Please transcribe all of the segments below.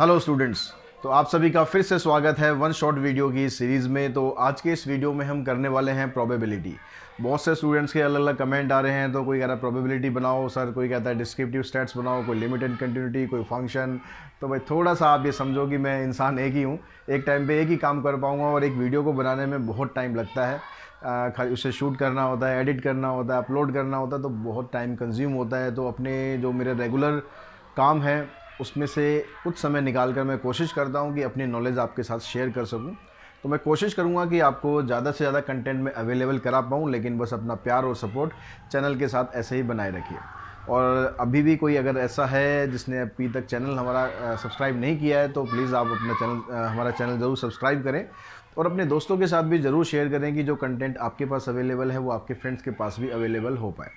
Hello students तो आप सभी का फिर से स्वागत है वन शॉट वीडियो की सीरीज़ में तो आज के इस वीडियो में हम करने वाले हैं प्रोबेबिलिटी बहुत से स्टूडेंट्स के अलग अलग कमेंट आ रहे हैं तो कोई कह रहा है प्रोबेबिलिटी बनाओ सर कोई कहता है डिस्क्रिप्टिव स्टेट्स बनाओ कोई लिमिटेड कंटिन्यूटी कोई फंक्शन तो भाई थोड़ा सा आप ये समझो कि मैं इंसान एक ही हूँ एक टाइम पर एक ही काम कर पाऊँगा और एक वीडियो को बनाने में बहुत टाइम लगता है खाली उसे शूट करना होता है एडिट करना होता है अपलोड करना होता है तो बहुत टाइम कंज्यूम होता है तो अपने जो मेरे रेगुलर काम है उसमें से कुछ समय निकाल कर मैं कोशिश करता हूँ कि अपनी नॉलेज आपके साथ शेयर कर सकूँ तो मैं कोशिश करूँगा कि आपको ज़्यादा से ज़्यादा कंटेंट में अवेलेबल करा पाऊँ लेकिन बस अपना प्यार और सपोर्ट चैनल के साथ ऐसे ही बनाए रखिए और अभी भी कोई अगर ऐसा है जिसने अभी तक चैनल हमारा सब्सक्राइब नहीं किया है तो प्लीज़ आप अपना चैनल हमारा चैनल ज़रूर सब्सक्राइब करें और अपने दोस्तों के साथ भी ज़रूर शेयर करें कि जो कंटेंट आपके पास अवेलेबल है वो आपके फ्रेंड्स के पास भी अवेलेबल हो पाए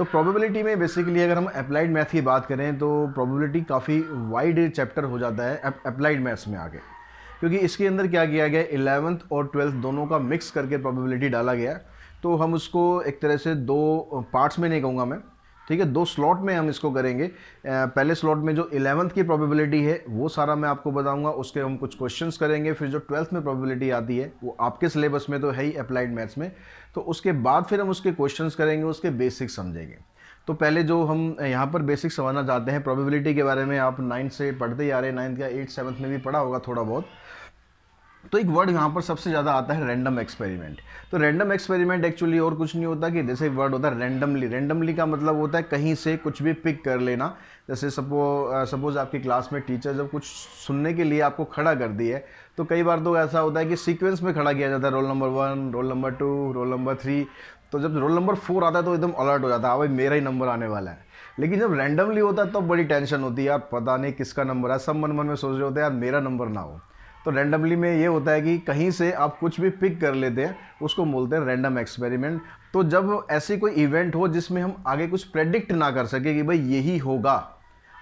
तो प्रोबेबिलिटी में बेसिकली अगर हम अप्लाइड मैथ की बात करें तो प्रोबेबिलिटी काफ़ी वाइड चैप्टर हो जाता है अप्लाइड मैथ्स में आगे क्योंकि इसके अंदर क्या किया गया इलेवंथ और ट्वेल्थ दोनों का मिक्स करके प्रोबेबिलिटी डाला गया तो हम उसको एक तरह से दो पार्ट्स में नहीं कहूँगा मैं ठीक है दो स्लॉट में हम इसको करेंगे पहले स्लॉट में जो इलेवंथ की प्रोबेबिलिटी है वो सारा मैं आपको बताऊंगा उसके हम कुछ क्वेश्चंस करेंगे फिर जो ट्वेल्थ में प्रोबेबिलिटी आती है वो आपके सिलेबस में तो है ही अप्लाइड मैथ्स में तो उसके बाद फिर हम उसके क्वेश्चन करेंगे उसके बेसिक्स समझेंगे तो पहले जो हम यहाँ पर बेसिक समझना चाहते हैं प्रोबेबिलिटी के बारे में आप नाइन्थ से पढ़ते ही आ रहे हैं नाइन्थ या एट्थ सेवन्थ में भी पढ़ा होगा थोड़ा बहुत तो एक वर्ड यहाँ पर सबसे ज़्यादा आता है रैंडम एक्सपेरिमेंट तो रैंडम एक्सपेरिमेंट एक्चुअली और कुछ नहीं होता कि जैसे वर्ड होता है रैंडमली रैंडमली का मतलब होता है कहीं से कुछ भी पिक कर लेना जैसे सपो सपोज़ आपकी क्लास में टीचर जब कुछ सुनने के लिए आपको खड़ा कर दी है तो कई बार तो ऐसा होता है कि सीक्वेंस में खड़ा किया जाता है roll number one roll number two roll number three तो जब रोल नंबर फोर आता है तो एकदम अलर्ट हो जाता है हाँ भाई मेरा ही नंबर आने वाला है लेकिन जब रैंडमली होता है तो बड़ी टेंशन होती है यार पता नहीं किसका नंबर है सब मन मन में सोच रहे होते हैं यार मेरा नंबर ना हो तो रैंडमली में ये होता है कि कहीं से आप कुछ भी पिक कर लेते हैं उसको बोलते हैं रैंडम एक्सपेरिमेंट तो जब ऐसी कोई इवेंट हो जिसमें हम आगे कुछ प्रेडिक्ट ना कर सके कि भाई यही होगा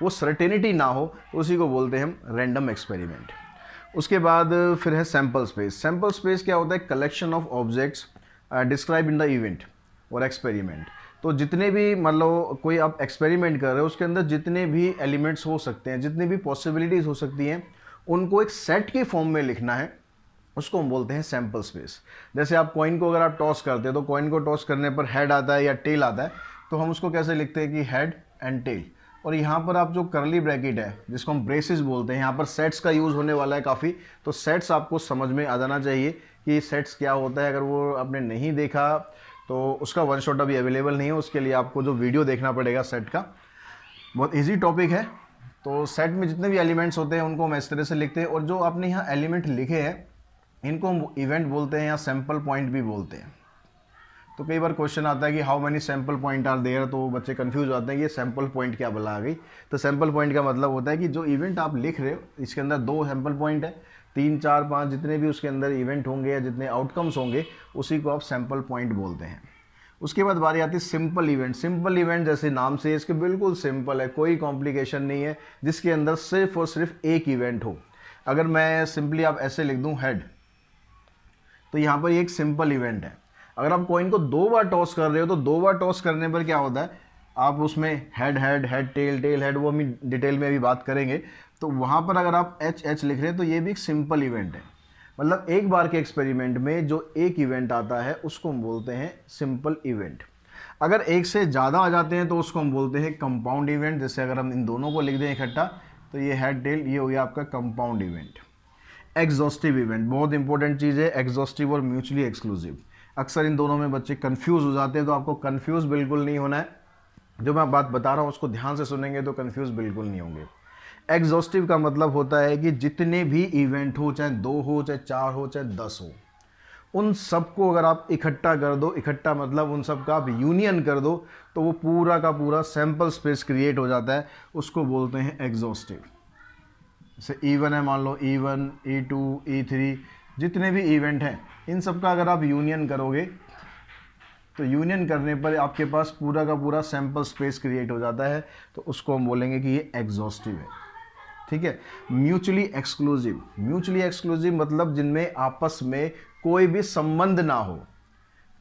वो सर्टेनिटी ना हो उसी को बोलते हैं हम रैंडम एक्सपेरिमेंट उसके बाद फिर है सैम्पल स्पेस सैम्पल स्पेस क्या होता है collection of objects describe in the event और एक्सपेरिमेंट तो जितने भी मतलब कोई आप एक्सपेरिमेंट कर रहे हो उसके अंदर जितने भी एलिमेंट्स हो सकते हैं जितनी भी पॉसिबिलिटीज़ हो सकती हैं उनको एक सेट के फॉर्म में लिखना है उसको हम बोलते हैं सैम्पल स्पेस जैसे आप कॉइन को अगर आप टॉस करते हैं तो कॉइन को टॉस करने पर हेड आता है या टेल आता है तो हम उसको कैसे लिखते हैं कि हेड एंड टेल और यहाँ पर आप जो करली ब्रैकेट है जिसको हम ब्रेसिस बोलते हैं यहाँ पर सेट्स का यूज़ होने वाला है काफ़ी तो सेट्स आपको समझ में आ जाना चाहिए कि सेट्स क्या होता है अगर वो आपने नहीं देखा तो उसका वन शॉट अभी अवेलेबल नहीं है उसके लिए आपको जो वीडियो देखना पड़ेगा सेट का बहुत ईजी टॉपिक है तो सेट में जितने भी एलिमेंट्स होते हैं उनको हम इस तरह से लिखते हैं और जो आपने यहाँ एलिमेंट लिखे हैं इनको हम इवेंट बोलते हैं या सैम्पल पॉइंट भी बोलते हैं तो कई बार क्वेश्चन आता है कि how many sample point are there तो बच्चे कंफ्यूज होते हैं ये सैम्पल पॉइंट क्या बोला आ गई तो सैम्पल पॉइंट का मतलब होता है कि जो इवेंट आप लिख रहे हो इसके अंदर दो सैम्पल पॉइंट है तीन चार पाँच जितने भी उसके अंदर इवेंट होंगे या जितने आउटकम्स होंगे उसी को आप सैम्पल पॉइंट बोलते हैं उसके बाद बारी आती है सिंपल इवेंट सिंपल इवेंट जैसे नाम से इसके बिल्कुल सिंपल है कोई कॉम्प्लिकेशन नहीं है जिसके अंदर सिर्फ और सिर्फ एक इवेंट हो अगर मैं सिंपली आप ऐसे लिख दूँ हेड तो यहाँ पर एक सिंपल इवेंट है अगर आप कॉइन को दो बार टॉस कर रहे हो तो दो बार टॉस करने पर क्या होता है आप उसमें head head head tail tail head वो हम डिटेल में अभी बात करेंगे तो वहाँ पर अगर आप एच एच लिख रहे हैं तो ये भी एक सिंपल इवेंट है मतलब एक बार के एक्सपेरिमेंट में जो एक इवेंट आता है उसको हम बोलते हैं सिंपल इवेंट अगर एक से ज़्यादा आ जाते हैं तो उसको हम बोलते हैं कंपाउंड इवेंट जैसे अगर हम इन दोनों को लिख दें इकट्ठा तो ये हेड टेल ये हो गया आपका कंपाउंड इवेंट एग्जॉस्टिव इवेंट बहुत इंपॉर्टेंट चीज़ है एग्जॉस्टिव और म्यूचुअली एक्सक्लूसिव अक्सर इन दोनों में बच्चे कन्फ्यूज़ हो जाते हैं तो आपको कन्फ्यूज़ बिल्कुल नहीं होना है जो मैं बात बता रहा हूँ उसको ध्यान से सुनेंगे तो कन्फ्यूज़ बिल्कुल नहीं होंगे एग्जॉस्टिव का मतलब होता है कि जितने भी इवेंट हो चाहे दो हो चाहे चार हो चाहे दस हो उन सबको अगर आप इकट्ठा कर दो इकट्ठा मतलब उन सब का आप यूनियन कर दो तो वो पूरा का पूरा सैम्पल स्पेस क्रिएट हो जाता है उसको बोलते हैं एग्जॉस्टिव जैसे ई e वन है मान लो E one E two E three जितने भी इवेंट हैं इन सब का अगर आप यूनियन करोगे तो यूनियन करने पर आपके पास पूरा का पूरा सैम्पल स्पेस क्रिएट हो जाता है तो उसको हम बोलेंगे कि ये एग्जॉस्टिव है ठीक है म्यूचुअली एक्सक्लूसिव म्यूचुअली एक्सक्लूसिव मतलब जिनमें आपस में कोई भी संबंध ना हो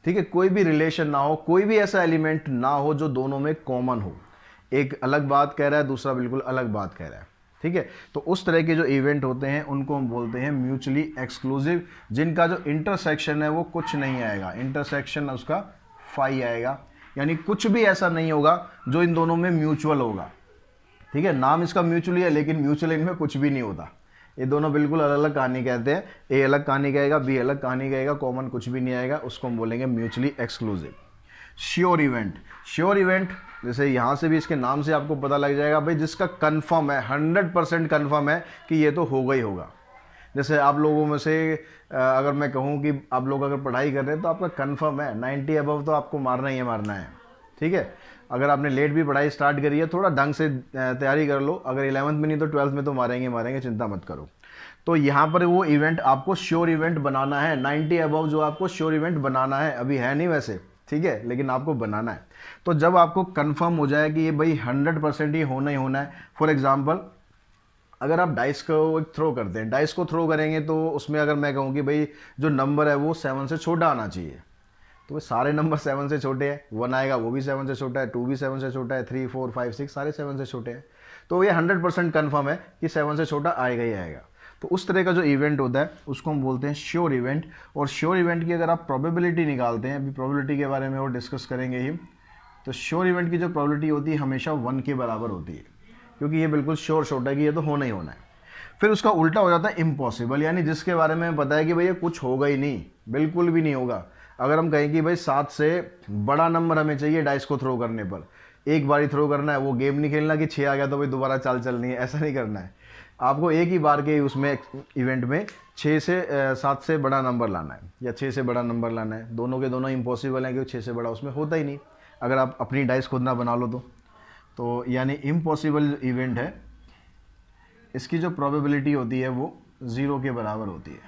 ठीक है कोई भी रिलेशन ना हो कोई भी ऐसा एलिमेंट ना हो जो दोनों में कॉमन हो एक अलग बात कह रहा है दूसरा बिल्कुल अलग बात कह रहा है ठीक है तो उस तरह के जो इवेंट होते हैं उनको हम बोलते हैं म्यूचुअली एक्सक्लूसिव जिनका जो इंटरसेक्शन है वो कुछ नहीं आएगा इंटरसेक्शन उसका फाई आएगा यानी कुछ भी ऐसा नहीं होगा जो इन दोनों में म्यूचुअल होगा ठीक है नाम इसका म्यूचुअली है लेकिन म्यूचुअल इनमें कुछ भी नहीं होता ये दोनों बिल्कुल अलग अलग कहानी कहते हैं ए अलग कहानी कहेगा बी अलग कहानी कहेगा कॉमन कुछ भी नहीं आएगा उसको हम बोलेंगे mutually exclusive sure event sure event जैसे यहाँ से भी इसके नाम से आपको पता लग जाएगा भाई जिसका कन्फर्म है हंड्रेड परसेंट कन्फर्म है कि ये तो होगा ही होगा जैसे आप लोगों में से अगर मैं कहूँ कि आप लोग अगर पढ़ाई कर रहे हैं तो आपका कन्फर्म है नाइन्टी अबव तो आपको मारना ही है मारना है ठीक है अगर आपने लेट भी पढ़ाई स्टार्ट करी है थोड़ा ढंग से तैयारी कर लो अगर इलेवंथ में नहीं तो ट्वेल्थ में तो मारेंगे मारेंगे चिंता मत करो तो यहाँ पर वो इवेंट आपको श्योर इवेंट बनाना है 90 अबव जो आपको श्योर इवेंट बनाना है अभी है नहीं वैसे ठीक है लेकिन आपको बनाना है तो जब आपको कन्फर्म हो जाए कि ये भाई हंड्रेड परसेंट ये होना ही होना है फॉर एग्ज़ाम्पल अगर आप डाइस को एक थ्रो करते हैं डाइस को थ्रो करेंगे तो उसमें अगर मैं कहूँ कि भाई जो नंबर है वो सेवन से छोटा आना चाहिए तो वे सारे नंबर सेवन से छोटे हैं वन आएगा वो भी सेवन से छोटा है टू भी सेवन से छोटा है थ्री फोर फाइव सिक्स सारे सेवन से छोटे हैं तो ये हंड्रेड परसेंट कन्फर्म है कि सेवन से छोटा आएगा ही आएगा तो उस तरह का जो इवेंट होता है उसको हम बोलते हैं श्योर इवेंट और श्योर इवेंट की अगर आप प्रोबेबिलिटी निकालते हैं अभी प्रोबेबिलिटी के बारे में और डिस्कस करेंगे ही तो श्योर इवेंट की जो प्रोबेबिलिटी होती है हमेशा वन के बराबर होती है क्योंकि ये बिल्कुल श्योर छोटा है कि ये तो होना ही होना है फिर उसका उल्टा हो जाता है इम्पॉसिबल यानी जिसके बारे में पता है कि भैया कुछ होगा ही नहीं बिल्कुल भी नहीं होगा अगर हम कहें कि भाई सात से बड़ा नंबर हमें चाहिए डाइस को थ्रो करने पर एक बार ही थ्रो करना है वो गेम नहीं खेलना कि छः आ गया तो भाई दोबारा चाल चलनी है ऐसा नहीं करना है आपको एक ही बार के उसमें इवेंट में छः से सात से बड़ा नंबर लाना है या छः से बड़ा नंबर लाना है दोनों के दोनों इम्पॉसिबल हैं कि छः से बड़ा उसमें होता ही नहीं अगर आप अपनी डाइस खुद ना बना लो तो तो यानी इम्पॉसिबल इवेंट है इसकी जो प्रोबेबिलिटी होती है वो ज़ीरो के बराबर होती है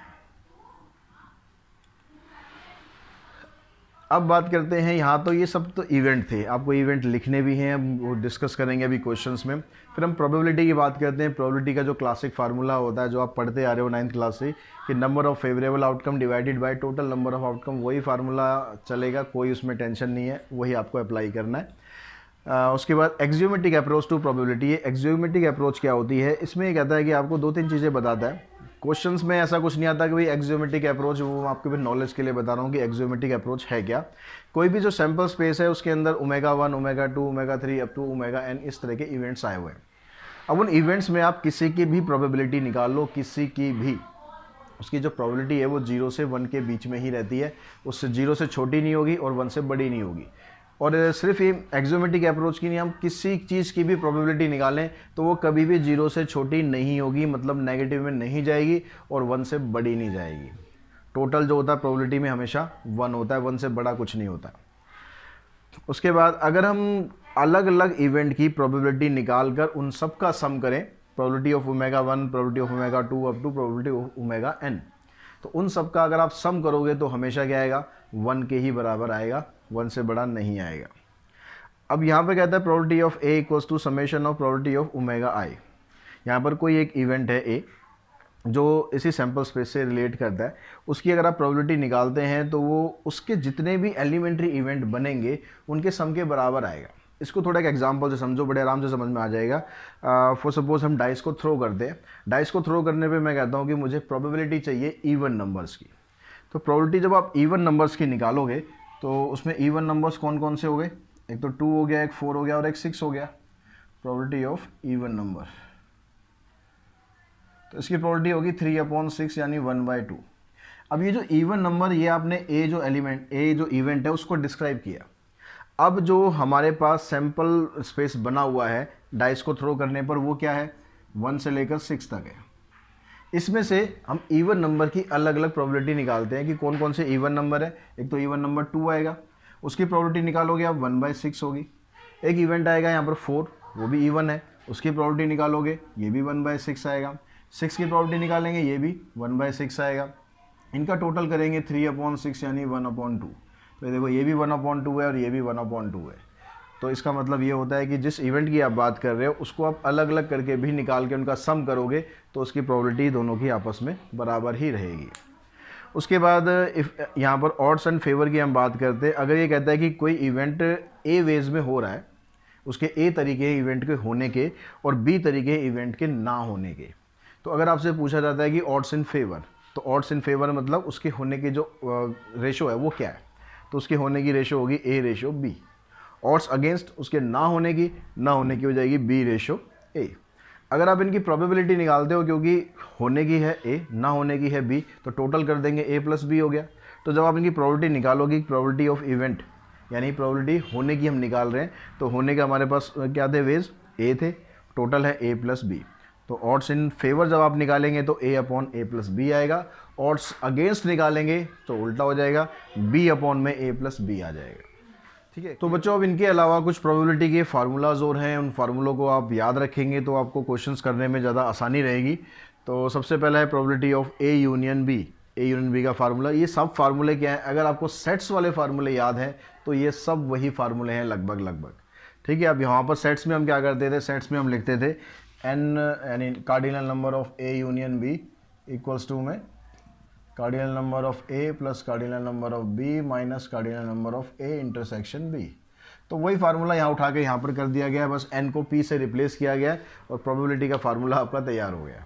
अब बात करते हैं यहाँ तो ये सब तो इवेंट थे आपको इवेंट लिखने भी हैं वो डिस्कस करेंगे अभी क्वेश्चंस में फिर हम प्रोबेबिलिटी की बात करते हैं प्रोबेबिलिटी का जो क्लासिक फार्मूला होता है जो आप पढ़ते आ रहे हो नाइन्थ क्लास से कि number of favourable outcome divided by total number of outcome वही फार्मूला चलेगा कोई उसमें टेंशन नहीं है वही आपको अप्लाई करना है आ, उसके बाद एक्जियोमेटिक अप्रोच टू प्रोबेबिलिटी ये एक्जियोमेटिक अप्रोच क्या होती है इसमें यह कहता है कि आपको दो तीन चीज़ें बताता है क्वेश्चन में ऐसा कुछ नहीं आता कि भाई एक्जोमेटिक अप्रोच वो मैं आपके भी नॉलेज के लिए बता रहा हूँ कि एक्जोमेटिक अप्रोच है क्या कोई भी जो सैम्पल स्पेस है उसके अंदर omega one omega two omega three up to omega n इस तरह के इवेंट्स आए हुए हैं अब उन इवेंट्स में आप किसी की भी प्रोबेबिलिटी निकाल लो किसी की भी उसकी जो प्रोबेबिलिटी है वो जीरो से वन के बीच में ही रहती है उससे जीरो से छोटी नहीं होगी और वन से बड़ी नहीं होगी और सिर्फ ये एक्जोमेटिक अप्रोच की नहीं हम किसी चीज़ की भी प्रोबेबिलिटी निकालें तो वो कभी भी जीरो से छोटी नहीं होगी मतलब नेगेटिव में नहीं जाएगी और वन से बड़ी नहीं जाएगी टोटल जो होता है प्रोबेबिलिटी में हमेशा वन होता है वन से बड़ा कुछ नहीं होता उसके बाद अगर हम अलग अलग इवेंट की प्रोबेबिलिटी निकाल कर उन सब का सम करें probability of omega one probability of omega two up to probability of omega n तो उन सब का अगर आप सम करोगे तो हमेशा क्या आएगा वन के ही बराबर आएगा वन से बड़ा नहीं आएगा अब यहाँ पे कहता है property of A equals to summation of property of omega i यहाँ पर कोई एक इवेंट है ए जो इसी सैम्पल स्पेस से रिलेट करता है उसकी अगर आप प्रोबेबिलिटी निकालते हैं तो वो उसके जितने भी एलिमेंट्री इवेंट बनेंगे उनके सम के बराबर आएगा इसको थोड़ा एक एग्जाम्पल से समझो बड़े आराम से समझ में आ जाएगा फॉर सपोज हम डाइस को थ्रो कर दें डाइस को थ्रो करने पे मैं कहता हूँ कि मुझे प्रोबेबिलिटी चाहिए इवन नंबर्स की तो प्रोबेबिलिटी जब आप इवन नंबर्स की निकालोगे तो उसमें ईवन नंबर्स कौन कौन से हो गए एक तो टू हो गया एक फोर हो गया और एक सिक्स हो गया प्रॉबलिटी ऑफ ईवन नंबर तो इसकी प्रॉबलिटी होगी थ्री अपॉन सिक्स यानी वन बाई टू अब ये जो इवन नंबर ये आपने ए जो एलिमेंट ए जो इवेंट है उसको डिस्क्राइब किया अब जो हमारे पास सैम्पल स्पेस बना हुआ है डाइस को थ्रो करने पर वो क्या है वन से लेकर सिक्स तक है इसमें से हम इवन नंबर की अलग अलग प्रोबेबिलिटी निकालते हैं कि कौन कौन से इवन नंबर है एक तो इवन नंबर टू आएगा उसकी प्रॉबर्टी निकालोगे आप वन बाई सिक्स होगी एक इवेंट आएगा यहाँ पर फोर वो भी इवन है उसकी प्रॉबर्टी निकालोगे ये भी वन बाय सिक्स आएगा सिक्स की प्रॉपर्टी निकालेंगे ये भी वन बाय सिक्स आएगा इनका टोटल करेंगे थ्री अपॉन सिक्स यानी वन अपॉन टू तो देखो ये भी वन अपॉन टू है और ये भी वन अपॉन टू है तो इसका मतलब ये होता है कि जिस इवेंट की आप बात कर रहे हो उसको आप अलग अलग करके भी निकाल के उनका सम करोगे तो उसकी प्रॉबलिटी दोनों की आपस में बराबर ही रहेगी उसके बाद यहाँ पर ऑड्स एंड फेवर की हम बात करते हैं अगर ये कहता है कि कोई इवेंट ए वेज में हो रहा है उसके ए तरीके इवेंट के होने के और बी तरीके इवेंट के ना होने के तो अगर आपसे पूछा जाता है कि ऑड्स इन फेवर तो ऑड्स इन फेवर मतलब उसके होने के जो रेशो है वो क्या है तो उसके होने की रेशो होगी A ratio B odds against उसके ना होने की ना होने की हो जाएगी बी रेशो ए अगर आप इनकी प्रोबेबिलिटी निकालते हो क्योंकि होने की है ए ना होने की है बी तो टोटल कर देंगे ए प्लस बी हो गया तो जब आप इनकी प्रोबेबिलिटी निकालोगे प्रोबेबिलिटी ऑफ इवेंट यानी प्रोबेबिलिटी होने की हम निकाल रहे हैं तो होने के हमारे पास क्या थे वेज ए थे टोटल है ए प्लस बी तो ऑड्स इन फेवर जब आप निकालेंगे तो A upon A plus B आएगा ऑड्स अगेंस्ट निकालेंगे तो उल्टा हो जाएगा बी अपॉन में ए प्लस बी आ जाएगा ठीक है तो बच्चों अब इनके अलावा कुछ प्रोबेबिलिटी के फार्मूलाज और हैं उन फार्मूलों को आप याद रखेंगे तो आपको क्वेश्चन करने में ज़्यादा आसानी रहेगी तो सबसे पहला है probability of A union B A union B का फार्मूला ये सब फार्मूले क्या है अगर आपको सेट्स वाले फार्मूले याद हैं तो ये सब वही फार्मूले हैं लगभग लगभग ठीक है अब यहाँ पर सेट्स में हम क्या करते थे सेट्स में हम लिखते थे एन यानी cardinal number of A union B equals to में cardinal number of a plus cardinal number of b minus cardinal number of a intersection b तो वही फार्मूला यहाँ उठा के यहाँ पर कर दिया गया है बस n को p से रिप्लेस किया गया है और प्रोबेबिलिटी का फार्मूला आपका तैयार हो गया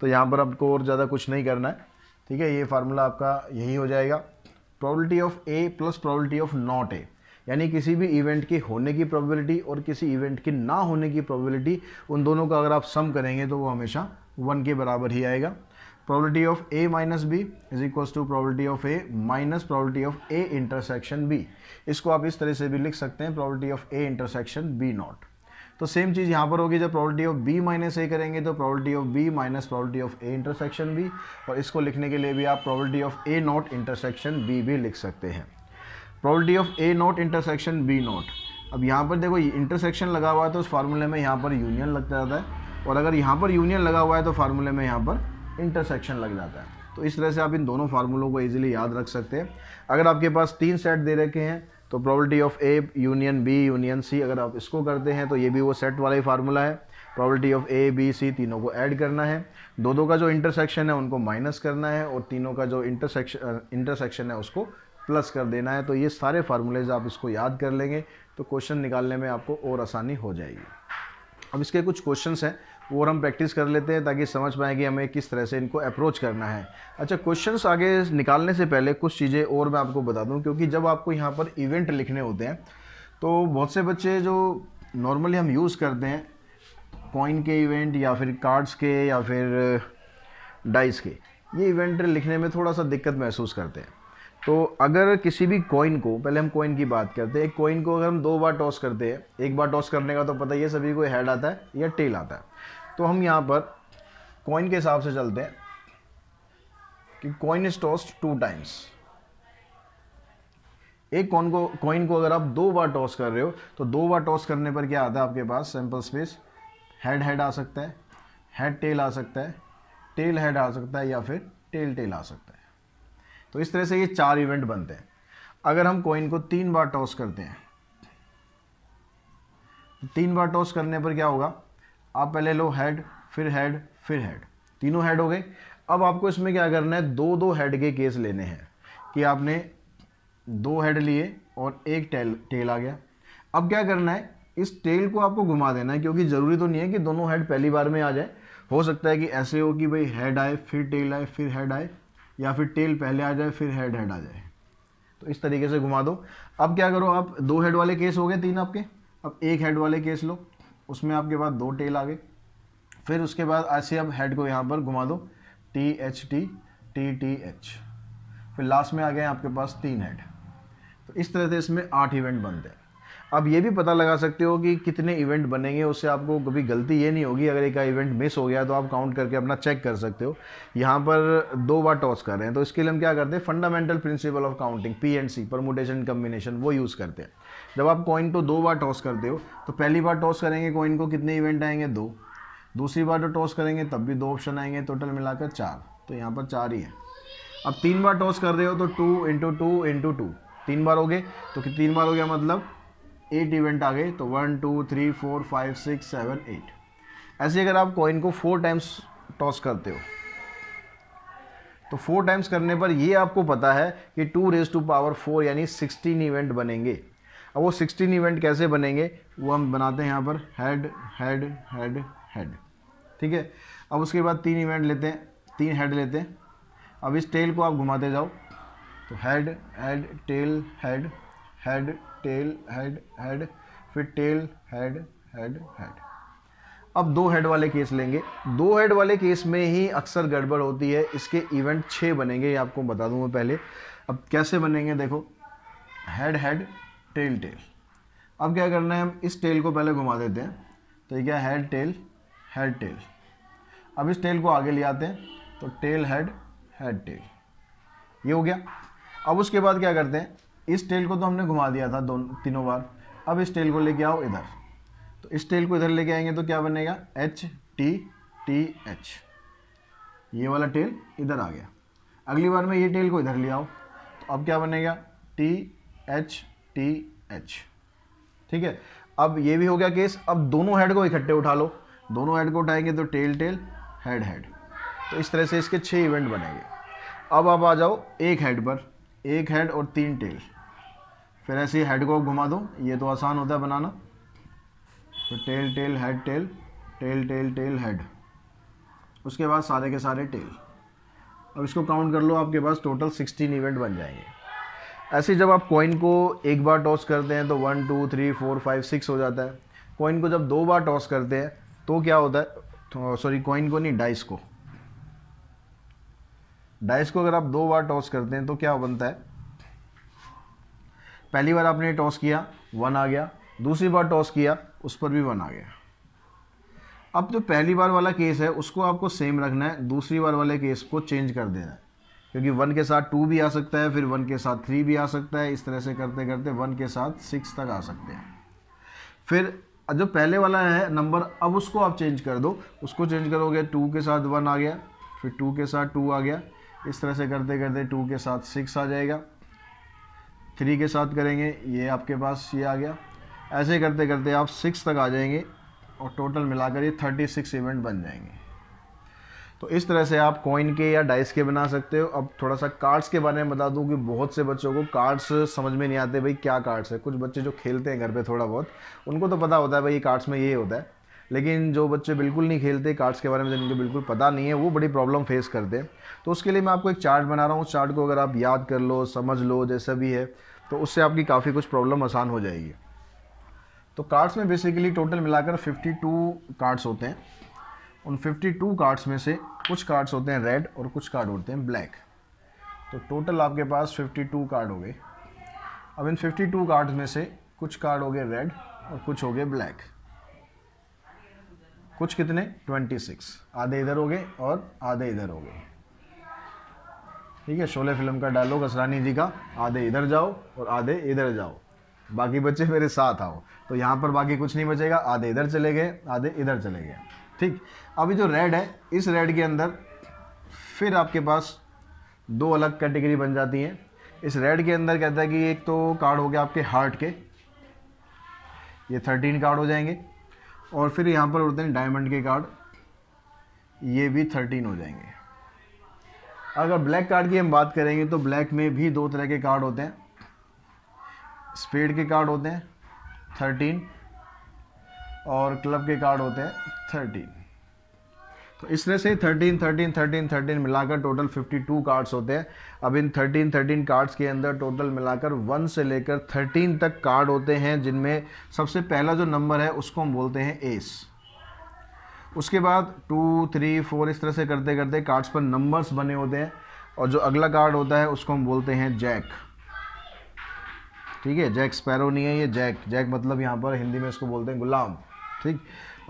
तो यहाँ पर आपको और ज़्यादा कुछ नहीं करना है ठीक है ये फार्मूला आपका यही हो जाएगा probability of A plus probability of not A यानी किसी भी इवेंट के होने की प्रॉबिलिटी और किसी इवेंट के ना होने की प्रॉबिलिटी उन दोनों का अगर आप सम करेंगे तो वो हमेशा वन के बराबर ही आएगा probability of A minus B is equals to probability of A minus probability of A intersection B इसको आप इस तरह से भी लिख सकते हैं probability of A intersection B not तो सेम चीज़ यहाँ पर होगी जब probability of B minus A करेंगे तो probability of B minus probability of A intersection B और इसको लिखने के लिए भी आप probability of A not intersection B भी लिख सकते हैं probability of A not intersection B not अब यहाँ पर देखो इंटरसेक्शन लगा हुआ है तो उस फार्मूले में यहाँ पर यूनियन लगता रहता है और अगर यहाँ पर यूनियन लगा हुआ है तो फार्मूले में यहाँ पर इंटरसेक्शन लग जाता है तो इस तरह से आप इन दोनों फार्मूलों को ईजिली याद रख सकते हैं अगर आपके पास तीन सेट दे रखे हैं तो probability of A union B union C अगर आप इसको करते हैं तो ये भी वो सेट वाला ही फार्मूला है probability of A B C तीनों को ऐड करना है दो दो का जो इंटरसेक्शन है उनको माइनस करना है और तीनों का जो इंटरसेक्शन इंटरसेक्शन है उसको प्लस कर देना है तो ये सारे फार्मूलेज आप इसको याद कर लेंगे तो क्वेश्चन निकालने में आपको और आसानी हो जाएगी अब इसके कुछ क्वेश्चन हैं और हम प्रैक्टिस कर लेते हैं ताकि समझ पाएँ कि हमें किस तरह से इनको अप्रोच करना है अच्छा क्वेश्चंस आगे निकालने से पहले कुछ चीज़ें और मैं आपको बता दूं क्योंकि जब आपको यहाँ पर इवेंट लिखने होते हैं तो बहुत से बच्चे जो नॉर्मली हम यूज़ करते हैं कॉइन के इवेंट या फिर कार्ड्स के या फिर डाइस uh, के ये इवेंट लिखने में थोड़ा सा दिक्कत महसूस करते हैं तो अगर किसी भी कॉइन को पहले हम कॉइन की बात करते हैं एक कॉइन को अगर हम दो बार टॉस करते हैं एक बार टॉस करने का तो पता ही है सभी को हेड आता है या टेल आता है तो हम यहाँ पर कॉइन के हिसाब से चलते हैं कि coin is tossed two times एक कॉइन को कॉइन को अगर आप दो बार टॉस कर रहे हो तो दो बार टॉस करने पर क्या आता है आपके पास सैंपल स्पेस हेड हेड आ सकता है हेड टेल आ सकता है टेल हेड आ सकता है या फिर टेल टेल आ सकता है तो इस तरह से ये चार इवेंट बनते हैं अगर हम कॉइन को तीन बार टॉस करते हैं तो तीन बार टॉस करने पर क्या होगा आप पहले लो हेड फिर हेड फिर हेड तीनों हेड हो गए अब आपको इसमें क्या करना है दो दो हेड के केस लेने हैं कि आपने दो हेड लिए और एक टेल टेल आ गया अब क्या करना है इस टेल को आपको घुमा देना है क्योंकि ज़रूरी तो नहीं है कि दोनों हेड पहली बार में आ जाए हो सकता है कि ऐसे हो कि भाई हेड आए फिर टेल आए फिर हेड आए या फिर टेल पहले आ जाए फिर हेड हेड आ जाए तो इस तरीके से घुमा दो अब क्या करो आप दो हेड वाले केस हो गए तीन आपके अब एक हेड वाले केस लो उसमें आपके पास दो टेल आ गए फिर उसके बाद ऐसे आप हेड को यहाँ पर घुमा दो T H T T T H फिर लास्ट में आ गए आपके पास तीन हेड तो इस तरह से इसमें आठ इवेंट बनते हैं अब ये भी पता लगा सकते हो कि कितने इवेंट बनेंगे उससे आपको कभी गलती ये नहीं होगी अगर एक इवेंट मिस हो गया तो आप काउंट करके अपना चेक कर सकते हो यहाँ पर दो बार टॉस कर रहे हैं तो इसके लिए हम क्या करते हैं fundamental principle of counting P and C permutation combination वो यूज़ करते हैं जब आप कॉइन को दो बार टॉस करते हो तो पहली बार टॉस करेंगे कॉइन को कितने इवेंट आएंगे दो दूसरी बार जो टॉस करेंगे तब भी दो ऑप्शन आएंगे टोटल मिलाकर चार तो यहाँ पर चार ही है अब तीन बार टॉस कर रहे हो तो two into two into two तीन बार हो गए तो तीन बार हो गया मतलब एट इवेंट आ गए तो one two three four five six seven eight ऐसे अगर आप कॉइन को फोर टाइम्स टॉस करते हो तो फोर टाइम्स करने पर ये आपको पता है कि two raise to power four यानी सिक्सटीन इवेंट बनेंगे अब वो सिक्सटीन इवेंट कैसे बनेंगे वो हम बनाते हैं यहाँ पर हेड हेड हेड हेड ठीक है अब उसके बाद तीन इवेंट लेते हैं तीन हेड लेते हैं अब इस टेल को आप घुमाते जाओ तो head head tail head head tail head head फिर टेल हेड हेड हेड अब दो हेड वाले केस लेंगे दो हेड वाले केस में ही अक्सर गड़बड़ होती है इसके इवेंट छः बनेंगे ये आपको बता दूँ मैं पहले अब कैसे बनेंगे देखो हेड हेड टेल टेल अब क्या करना है हम इस टेल को पहले घुमा देते हैं तो ये क्या हेड टेल हेड टेल अब इस टेल को आगे ले आते हैं तो टेल हेड हेड टेल ये हो गया अब उसके बाद क्या करते हैं इस टेल को तो हमने घुमा दिया था दोनों तीनों बार अब इस टेल को लेके आओ इधर तो इस टेल को इधर लेके आएंगे तो क्या बनेगा एच टी टी एच ये वाला टेल इधर आ गया अगली बार में ये टेल को इधर ले आओ तो अब क्या बनेगा टी एच टी एच ठीक है अब ये भी हो गया केस अब दोनों हेड को इकट्ठे उठा लो दोनों हेड को उठाएंगे तो टेल टेल हेड हेड तो इस तरह से इसके छः इवेंट बनेंगे अब आप आ जाओ एक हेड पर एक हेड और तीन टेल फिर ऐसे हेड को घुमा दो ये तो आसान होता है बनाना तो tail tail head tail tail tail tail head उसके बाद सारे के सारे टेल अब इसको काउंट कर लो आपके पास टोटल सिक्सटीन इवेंट बन जाएंगे ऐसे जब आप कॉइन को एक बार टॉस करते हैं तो one two three four five six हो जाता है कॉइन को जब दो बार टॉस करते हैं तो क्या होता है सॉरी oh, कॉइन को नहीं डाइस को डाइस को अगर आप दो बार टॉस करते हैं तो क्या बनता है पहली बार आपने टॉस किया वन आ गया दूसरी बार टॉस किया उस पर भी वन आ गया अब जो पहली बार वाला केस है उसको आपको सेम रखना है दूसरी बार वाले केस को चेंज कर देना है क्योंकि वन के साथ टू भी आ सकता है फिर वन के साथ थ्री भी आ सकता है इस तरह से करते करते वन के साथ सिक्स तक आ सकते हैं फिर जो पहले वाला है नंबर अब उसको आप चेंज कर दो उसको चेंज करोगे टू के साथ वन आ गया फिर टू के साथ टू आ गया इस तरह से करते करते टू के साथ सिक्स आ जाएगा थ्री के साथ करेंगे ये आपके पास ये आ गया ऐसे करते करते आप सिक्स तक आ जाएंगे और टोटल मिलाकर ये थर्टी सिक्स इवेंट बन जाएंगे तो इस तरह से आप कॉइन के या डाइस के बना सकते हो अब थोड़ा सा कार्ड्स के बारे में बता दूं कि बहुत से बच्चों को कार्ड्स समझ में नहीं आते भाई क्या कार्ड्स है कुछ बच्चे जो खेलते हैं घर पे थोड़ा बहुत उनको तो पता होता है भाई ये कार्ड्स में ये होता है लेकिन जो बच्चे बिल्कुल नहीं खेलते कार्ड्स के बारे में जिनको बिल्कुल पता नहीं है वो बड़ी प्रॉब्लम फेस करते हैं तो उसके लिए मैं आपको एक चार्ट बना रहा हूँ उस चार्ट को अगर आप याद कर लो समझ लो जैसा भी है तो उससे आपकी काफ़ी कुछ प्रॉब्लम आसान हो जाएगी तो कार्ड्स में बेसिकली टोटल मिलाकर 52 कार्ड्स होते हैं उन 52 कार्ड्स में से कुछ कार्ड्स होते हैं रेड और कुछ कार्ड होते हैं ब्लैक तो टोटल आपके पास 52 कार्ड हो गए अब इन 52 कार्ड्स में से कुछ कार्ड हो गए रेड और कुछ हो गए ब्लैक कुछ कितने 26 आधे इधर हो गए और आधे इधर हो गए ठीक है शोले फिल्म का डायलॉग असरानी जी का आधे इधर जाओ और आधे इधर जाओ बाकी बच्चे मेरे साथ आओ तो यहाँ पर बाकी कुछ नहीं बचेगा आधे इधर चले गए आधे इधर चले गए ठीक अभी जो रेड है इस रेड के अंदर फिर आपके पास दो अलग कैटेगरी बन जाती हैं इस रेड के अंदर कहता है कि एक तो कार्ड हो गया आपके हार्ट के ये थर्टीन कार्ड हो जाएंगे और फिर यहाँ पर उड़ते हैं डायमंड के कार्ड ये भी थर्टीन हो जाएंगे अगर ब्लैक कार्ड की हम बात करेंगे तो ब्लैक में भी दो तरह के कार्ड होते हैं स्पेड के कार्ड होते हैं थर्टीन और क्लब के कार्ड होते हैं थर्टीन तो इस तरह से थर्टीन थर्टीन थर्टीन थर्टीन मिलाकर टोटल फिफ्टी टू कार्ड्स होते हैं अब इन थर्टीन थर्टीन कार्ड्स के अंदर टोटल मिलाकर वन से लेकर थर्टीन तक कार्ड होते हैं जिनमें सबसे पहला जो नंबर है उसको हम बोलते हैं एस उसके बाद टू थ्री फोर इस तरह से करते करते कार्ड्स पर नंबर्स बने होते हैं और जो अगला कार्ड होता है उसको हम बोलते हैं जैक ठीक है जैक स्पैरो नहीं है ये जैक जैक मतलब यहाँ पर हिंदी में इसको बोलते हैं गुलाम ठीक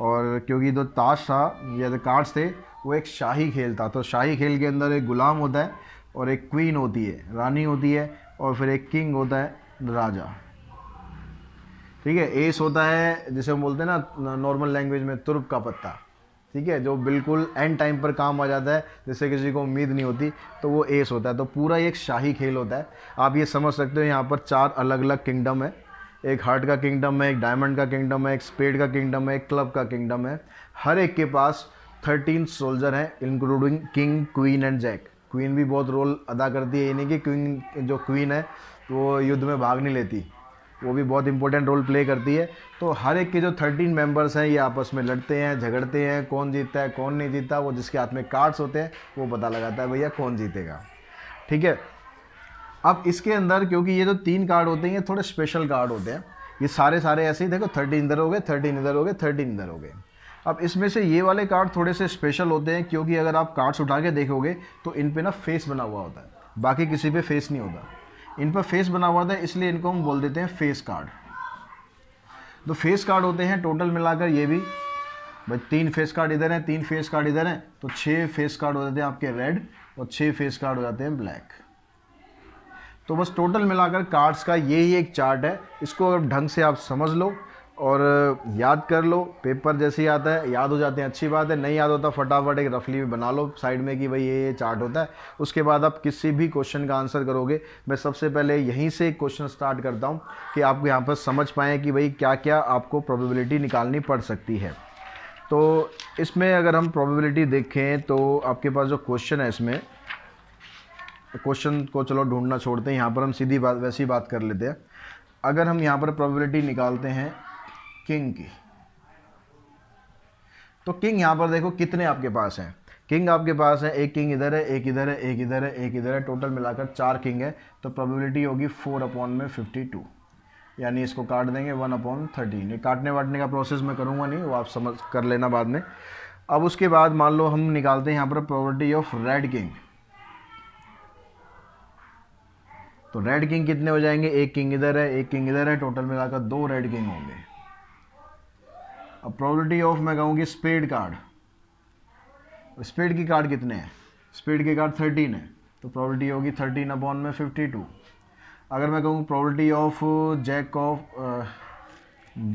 और क्योंकि जो ताश था या जो कार्ड्स थे वो एक शाही खेल था तो शाही खेल के अंदर एक ग़ुलाम होता है और एक क्वीन होती है रानी होती है और फिर एक किंग होता है राजा ठीक है एस होता है जिसे हम बोलते हैं ना नॉर्मल लैंग्वेज में तुर्क का पत्ता ठीक है जो बिल्कुल एंड टाइम पर काम आ जाता है जिससे किसी को उम्मीद नहीं होती तो वो एस होता है तो पूरा एक शाही खेल होता है आप ये समझ सकते हो यहाँ पर चार अलग अलग किंगडम है एक हार्ट का किंगडम है एक डायमंड का किंगडम है एक स्पेड का किंगडम है एक क्लब का किंगडम है हर एक के पास थर्टीन सोल्जर हैं including king queen and jack queen भी बहुत रोल अदा करती है यानी कि क्वीन जो क्वीन है तो वो युद्ध में भाग नहीं लेती वो भी बहुत इंपॉर्टेंट रोल प्ले करती है तो हर एक के जो थर्टीन मेंबर्स हैं ये आपस में लड़ते हैं झगड़ते हैं कौन जीतता है कौन नहीं जीता वो जिसके हाथ में कार्ड्स होते हैं वो पता लगाता है भैया कौन जीतेगा ठीक है अब इसके अंदर क्योंकि ये जो तीन कार्ड होते हैं ये थोड़े स्पेशल कार्ड होते हैं ये सारे सारे ऐसे ही देखो थर्टीन इधर हो गए थर्टीन इधर हो गए थर्टीन इधर हो गए अब इसमें से ये वाले कार्ड थोड़े से स्पेशल होते हैं क्योंकि अगर आप कार्ड्स उठा के देखोगे तो इन पर ना फेस बना हुआ होता है बाकी किसी पे फेस नहीं होता इन पर फेस बना हुआ होता है इसलिए इनको हम बोल देते हैं फेस कार्ड तो फेस कार्ड होते हैं टोटल मिलाकर ये भी भाई तीन फेस कार्ड इधर हैं तीन फेस कार्ड इधर हैं तो छः फेस कार्ड हो जाते हैं आपके रेड और छः फेस कार्ड हो जाते हैं ब्लैक तो बस टोटल मिलाकर कार्ड्स का ये ही एक चार्ट है इसको अगर ढंग से आप समझ लो और याद कर लो पेपर जैसे ही आता है याद हो जाते हैं अच्छी बात है नहीं याद होता फटाफट एक रफली भी बना लो साइड में कि भाई ये ये चार्ट होता है उसके बाद आप किसी भी क्वेश्चन का आंसर करोगे मैं सबसे पहले यहीं से एक क्वेश्चन स्टार्ट करता हूँ कि आप यहाँ पर समझ पाएँ कि भाई क्या क्या आपको प्रोबेबिलिटी निकालनी पड़ सकती है तो इसमें अगर हम प्रोबेबिलिटी देखें तो आपके पास जो क्वेश्चन है इसमें क्वेश्चन को चलो ढूंढना छोड़ते हैं यहाँ पर हम सीधी बात वैसी बात कर लेते हैं अगर हम यहाँ पर प्रोबेबिलिटी निकालते हैं किंग की तो किंग यहाँ पर देखो कितने आपके पास हैं किंग आपके पास है एक किंग इधर है एक इधर है एक इधर है एक इधर है टोटल मिलाकर चार किंग है तो प्रोबेबिलिटी होगी फोर अपॉन में फिफ्टी टू यानी इसको काट देंगे वन अपॉन थर्टीन ये काटने वाटने का प्रोसेस मैं करूँगा नहीं वो आप समझ कर लेना बाद में अब उसके बाद मान लो हम निकालते हैं यहाँ पर प्रॉपर्टी ऑफ रेड किंग तो रेड किंग कितने हो जाएंगे एक किंग इधर है एक किंग इधर है टोटल मिलाकर दो रेड किंग होंगे अब प्रॉबिलिटी ऑफ मैं कहूँगी स्पेड कार्ड स्पेड की कार्ड कितने हैं स्पेड के कार्ड थर्टीन है तो प्रॉबिलिटी होगी थर्टीन अपॉन में फिफ्टी टू अगर मैं कहूँ probability of jack of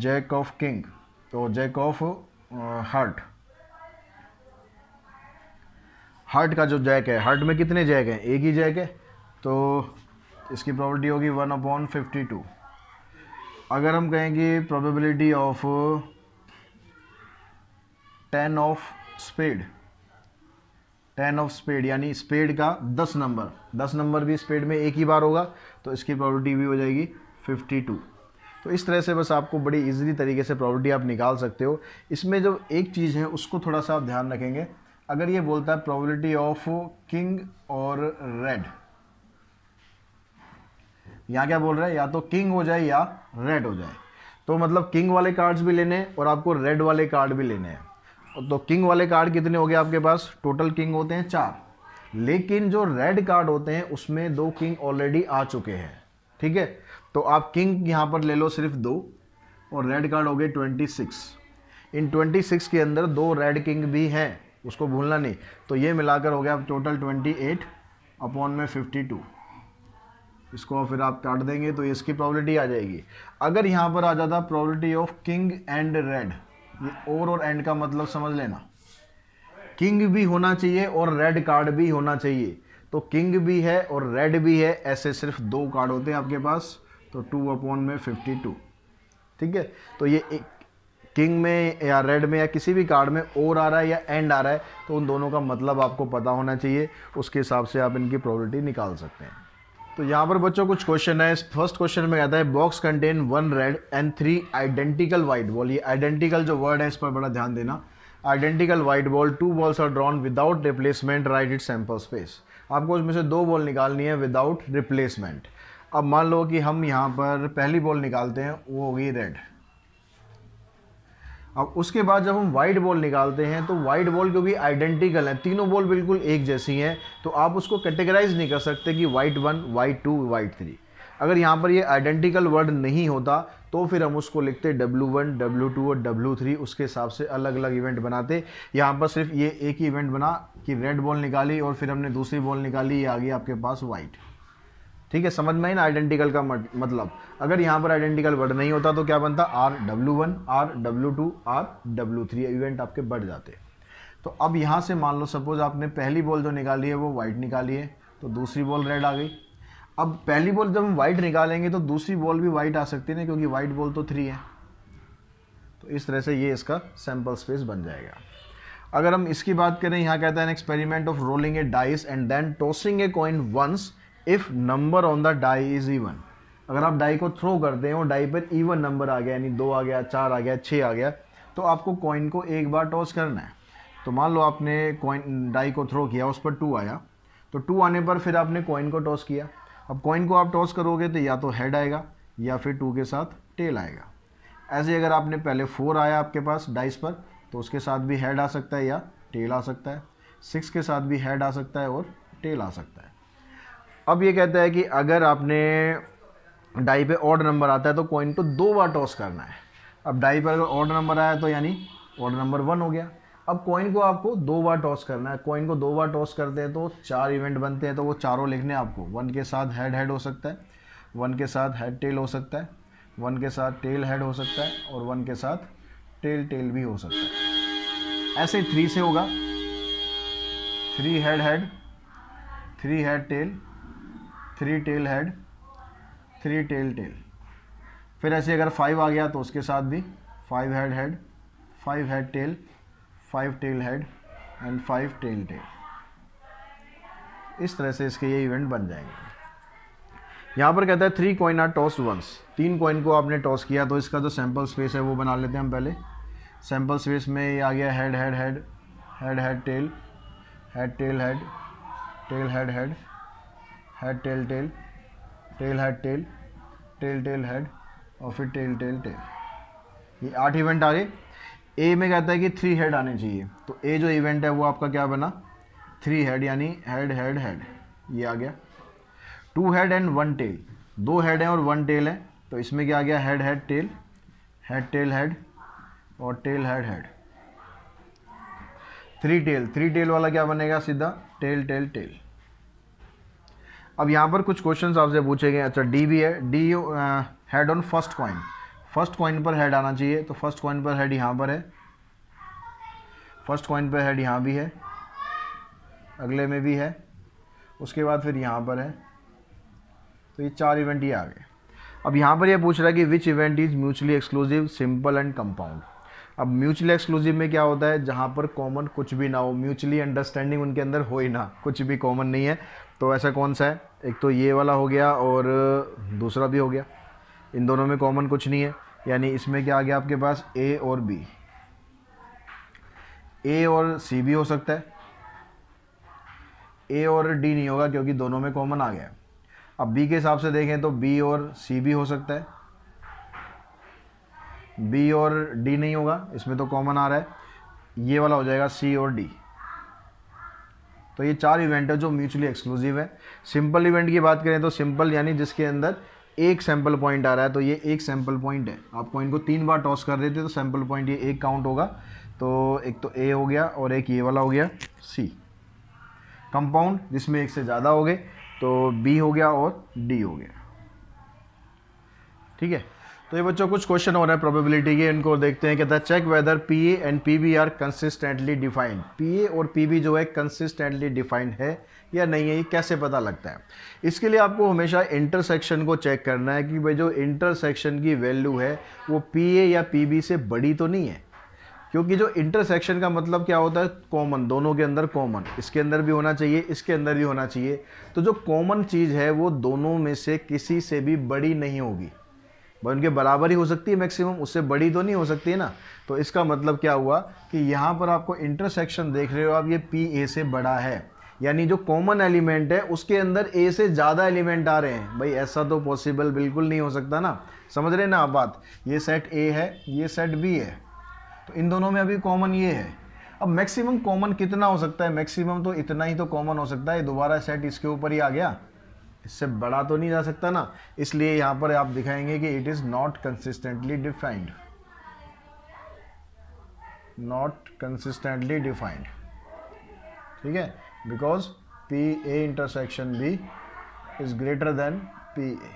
jack of king तो जैक ऑफ हार्ट हार्ट का जो जैक है हार्ट में कितने जैक हैं एक ही जैक है तो इसकी प्रॉबलिटी होगी वन अपॉन फिफ्टी टू अगर हम कहेंगे probability of ten of spade ten of spade यानी स्पेड का दस नंबर दस नंबर भी स्पेड में एक ही बार होगा तो इसकी प्रॉबलिटी भी हो जाएगी फिफ्टी टू तो इस तरह से बस आपको बड़ी इजीली तरीके से प्रॉपर्टी आप निकाल सकते हो इसमें जो एक चीज़ है उसको थोड़ा सा आप ध्यान रखेंगे अगर ये बोलता है प्रॉबिलिटी ऑफ किंग और रेड यहाँ क्या बोल रहा है या तो किंग हो जाए या रेड हो जाए तो मतलब किंग वाले कार्ड्स भी लेने हैं और आपको रेड वाले कार्ड भी लेने हैं तो किंग वाले कार्ड कितने हो गए आपके पास टोटल किंग होते हैं चार लेकिन जो रेड कार्ड होते हैं उसमें दो किंग ऑलरेडी आ चुके हैं ठीक है तो आप किंग यहाँ पर ले लो सिर्फ दो और रेड कार्ड हो गए twenty six in twenty six के अंदर दो रेड किंग भी हैं उसको भूलना नहीं तो ये मिलाकर हो गया आप टोटल ट्वेंटी एट अपॉन में फिफ्टी टू इसको फिर आप काट देंगे तो इसकी प्रॉबलिटी आ जाएगी अगर यहाँ पर आ जाता probability of king and red ये और और एंड का मतलब समझ लेना किंग भी होना चाहिए और रेड कार्ड भी होना चाहिए तो किंग भी है और रेड भी है ऐसे सिर्फ दो कार्ड होते हैं आपके पास तो टू अपॉन में फिफ्टी टू ठीक है तो ये एक किंग में या रेड में या किसी भी कार्ड में और आ रहा है या एंड आ रहा है तो उन दोनों का मतलब आपको पता होना चाहिए उसके हिसाब से आप इनकी प्रॉबलिटी निकाल सकते हैं तो यहाँ पर बच्चों कुछ क्वेश्चन है फर्स्ट क्वेश्चन में कहता है box contain one red and three identical white ball ये आइडेंटिकल जो वर्ड है इस पर बड़ा ध्यान देना identical white ball two balls are drawn without replacement write it sample space आपको उसमें से दो बॉल निकालनी है विदाउट रिप्लेसमेंट अब मान लो कि हम यहाँ पर पहली बॉल निकालते हैं वो होगी रेड अब उसके बाद जब हम वाइट बॉल निकालते हैं तो वाइट बॉल क्योंकि आइडेंटिकल है तीनों बॉल बिल्कुल एक जैसी हैं तो आप उसको कैटेगराइज नहीं कर सकते कि white one white two white three अगर यहाँ पर ये आइडेंटिकल वर्ड नहीं होता तो फिर हम उसको लिखते W1, वन डब्लू टू और W3 थ्री उसके हिसाब से अलग अलग इवेंट बनाते यहाँ पर सिर्फ ये एक ही इवेंट बना कि रेड बॉल निकाली और फिर हमने दूसरी बॉल निकाली ये आ गई आपके पास वाइट ठीक है समझ में ही ना आइडेंटिकल का मतलब अगर यहाँ पर आइडेंटिकल वर्ड नहीं होता तो क्या बनता R W one R W two R W three event आपके बढ़ जाते तो अब यहाँ से मान लो सपोज आपने पहली बॉल जो निकाली है वो वाइट निकाली है तो दूसरी बॉल रेड आ गई अब पहली बॉल जब हम वाइट निकालेंगे तो दूसरी बॉल भी वाइट आ सकती है ना क्योंकि वाइट बॉल तो थ्री है तो इस तरह से ये इसका सैम्पल स्पेस बन जाएगा अगर हम इसकी बात करें यहाँ कहता है experiment of rolling a dice and then tossing a coin once if number on the die is even अगर आप डाई को थ्रो करते हैं और डाई पर इवन नंबर आ गया यानी दो आ गया चार आ गया छः आ गया तो आपको कॉइन को एक बार टॉस करना है तो मान लो आपने कॉइन डाई को थ्रो किया उस पर टू आया तो टू आने पर फिर आपने कॉइन को टॉस किया अब कॉइन को आप टॉस करोगे तो या तो हेड आएगा या फिर टू के साथ टेल आएगा ऐसे अगर आपने पहले फोर आया आपके पास डाइस पर तो उसके साथ भी हेड आ सकता है या टेल आ सकता है सिक्स के साथ भी हेड आ सकता है और टेल आ सकता है अब ये कहता है कि अगर आपने डाई पे ऑर्डर नंबर आता है तो कॉइन को दो बार टॉस करना है अब डाई पर अगर ऑर्डर नंबर आया तो यानी ऑर्डर नंबर वन हो गया अब कॉइन को आपको दो बार टॉस करना है कॉइन को दो बार टॉस करते हैं तो चार इवेंट बनते हैं तो वो चारों लिखने आपको वन के साथ हेड हेड हो सकता है वन के साथ हेड टेल हो सकता है वन के साथ टेल हेड हो सकता है और वन के साथ टेल टेल भी हो सकता है ऐसे थ्री से होगा three head head three head tail three tail head three tail tail फिर ऐसे अगर फाइव आ गया तो उसके साथ भी five head head five head tail five tail head and five tail tail इस तरह से इसके ये इवेंट बन जाएंगे यहाँ पर कहता है three coin are toss once तीन कॉइन को आपने टॉस किया तो इसका जो सैम्पल स्पेस है वो बना लेते हैं हम पहले सैम्पल स्पेस में ये आ गया head head head head head tail head tail head tail head head head tail tail tail head tail tail tail head और फिर टेल टेल टेल ये आठ इवेंट आ गए ए में कहता है कि थ्री हेड आने चाहिए तो ए जो इवेंट है वो आपका क्या बना थ्री हेड यानी हेड हेड हेड ये आ गया two head and one tail दो हेड हैं और वन टेल है तो इसमें क्या आ गया head head tail head tail head और tail head head three tail three tail वाला क्या बनेगा सीधा टेल टेल टेल अब यहाँ पर कुछ क्वेश्चन आपसे पूछे गए अच्छा डी भी है D head on first coin first coin पर हेड आना चाहिए तो फर्स्ट कॉइन पर हेड यहाँ पर है फर्स्ट कॉइन पर हेड यहाँ भी है अगले में भी है उसके बाद फिर यहाँ पर है तो ये चार इवेंट ये आ गए अब यहाँ पर ये पूछ रहा है कि which event is mutually exclusive simple and compound अब म्यूचुअल एक्सक्लूसिव में क्या होता है जहाँ पर कॉमन कुछ भी ना हो म्यूचुअली अंडरस्टैंडिंग उनके अंदर हो ही ना कुछ भी कॉमन नहीं है तो ऐसा कौन सा है एक तो ये वाला हो गया और दूसरा भी हो गया इन दोनों में कॉमन कुछ नहीं है यानी इसमें क्या आ गया आपके पास ए और बी ए और सी भी हो सकता है ए और डी नहीं होगा क्योंकि दोनों में कॉमन आ गया अब बी के हिसाब से देखें तो बी और सी भी हो सकता है बी और डी नहीं होगा इसमें तो कॉमन आ रहा है ये वाला हो जाएगा सी और डी तो ये चार इवेंट है जो म्यूचुअली एक्सक्लूसिव है सिंपल इवेंट की बात करें तो सिंपल यानी जिसके अंदर एक सैंपल पॉइंट आ रहा है तो ये एक सैंपल पॉइंट है आप कॉइन को तीन बार टॉस कर देते तो सैंपल पॉइंट ये एक काउंट होगा तो एक तो ए हो गया और एक ये वाला हो गया सी कंपाउंड जिसमें एक से ज़्यादा हो गए तो बी हो गया और डी हो गया ठीक है तो ये बच्चों कुछ क्वेश्चन हो रहे हैं प्रोबेबिलिटी के इनको देखते हैं कहता है check whether P A and P B are consistently defined P A और पी बी जो है कंसिस्टेंटली डिफाइंड है या नहीं है ये कैसे पता लगता है इसके लिए आपको हमेशा इंटरसेक्शन को चेक करना है कि भाई जो इंटरसेक्शन की वैल्यू है वो पी ए या पी बी से बड़ी तो नहीं है क्योंकि जो इंटरसेक्शन का मतलब क्या होता है कॉमन दोनों के अंदर कॉमन इसके अंदर भी होना चाहिए इसके अंदर भी होना चाहिए तो जो कॉमन चीज़ है वो दोनों में से किसी से भी बड़ी नहीं होगी भाई उनके बराबर ही हो सकती है मैक्सिमम उससे बड़ी तो नहीं हो सकती है ना तो इसका मतलब क्या हुआ कि यहाँ पर आपको इंटरसेक्शन देख रहे हो आप ये पी ए से बड़ा है यानी जो कॉमन एलिमेंट है उसके अंदर ए से ज़्यादा एलिमेंट आ रहे हैं भाई ऐसा तो पॉसिबल बिल्कुल नहीं हो सकता ना समझ रहे ना आप बात ये सेट ए है ये सेट बी है तो इन दोनों में अभी कॉमन ये है अब मैक्सिमम कॉमन कितना हो सकता है मैक्सिमम तो इतना ही तो कॉमन हो सकता है दोबारा सेट इसके ऊपर ही आ गया इससे बड़ा तो नहीं जा सकता ना इसलिए यहाँ पर आप दिखाएंगे कि it is not consistently defined not consistently defined ठीक है because P A intersection B is greater than P A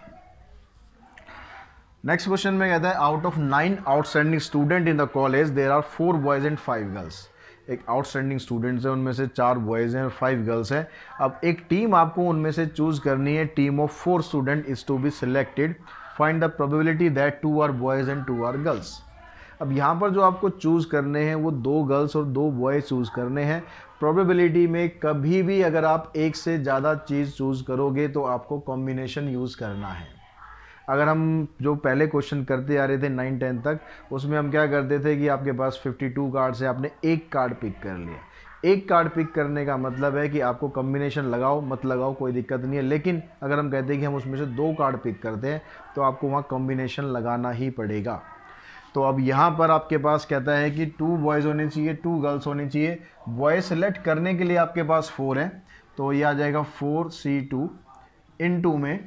next question में कहता है out of nine outstanding student in the college there are four boys and five girls एक outstanding students हैं उनमें से चार बॉयज़ हैं और फाइव गर्ल्स हैं अब एक टीम आपको उनमें से चूज़ करनी है team of four student is to be selected find the probability that two are boys and two are girls अब यहाँ पर जो आपको चूज़ करने हैं वो दो गर्ल्स और दो बॉयज़ चूज़ करने हैं प्रोबेबिलिटी में कभी भी अगर आप एक से ज़्यादा चीज़ चूज़ करोगे तो आपको कॉम्बिनेशन यूज़ करना है अगर हम जो पहले क्वेश्चन करते आ रहे थे नाइन टेन तक उसमें हम क्या करते थे कि आपके पास फिफ्टी टू कार्ड्स हैं आपने एक कार्ड पिक कर लिया एक कार्ड पिक करने का मतलब है कि आपको कम्बिनेशन लगाओ मत लगाओ कोई दिक्कत नहीं है लेकिन अगर हम कहते हैं कि हम उसमें से दो कार्ड पिक करते हैं तो आपको वहाँ कम्बिनेशन लगाना ही पड़ेगा तो अब यहाँ पर आपके पास कहता है कि टू बॉयज़ होने चाहिए टू गर्ल्स होने चाहिए बॉय सेलेक्ट करने के लिए आपके पास फोर है तो ये आ जाएगा four C two into में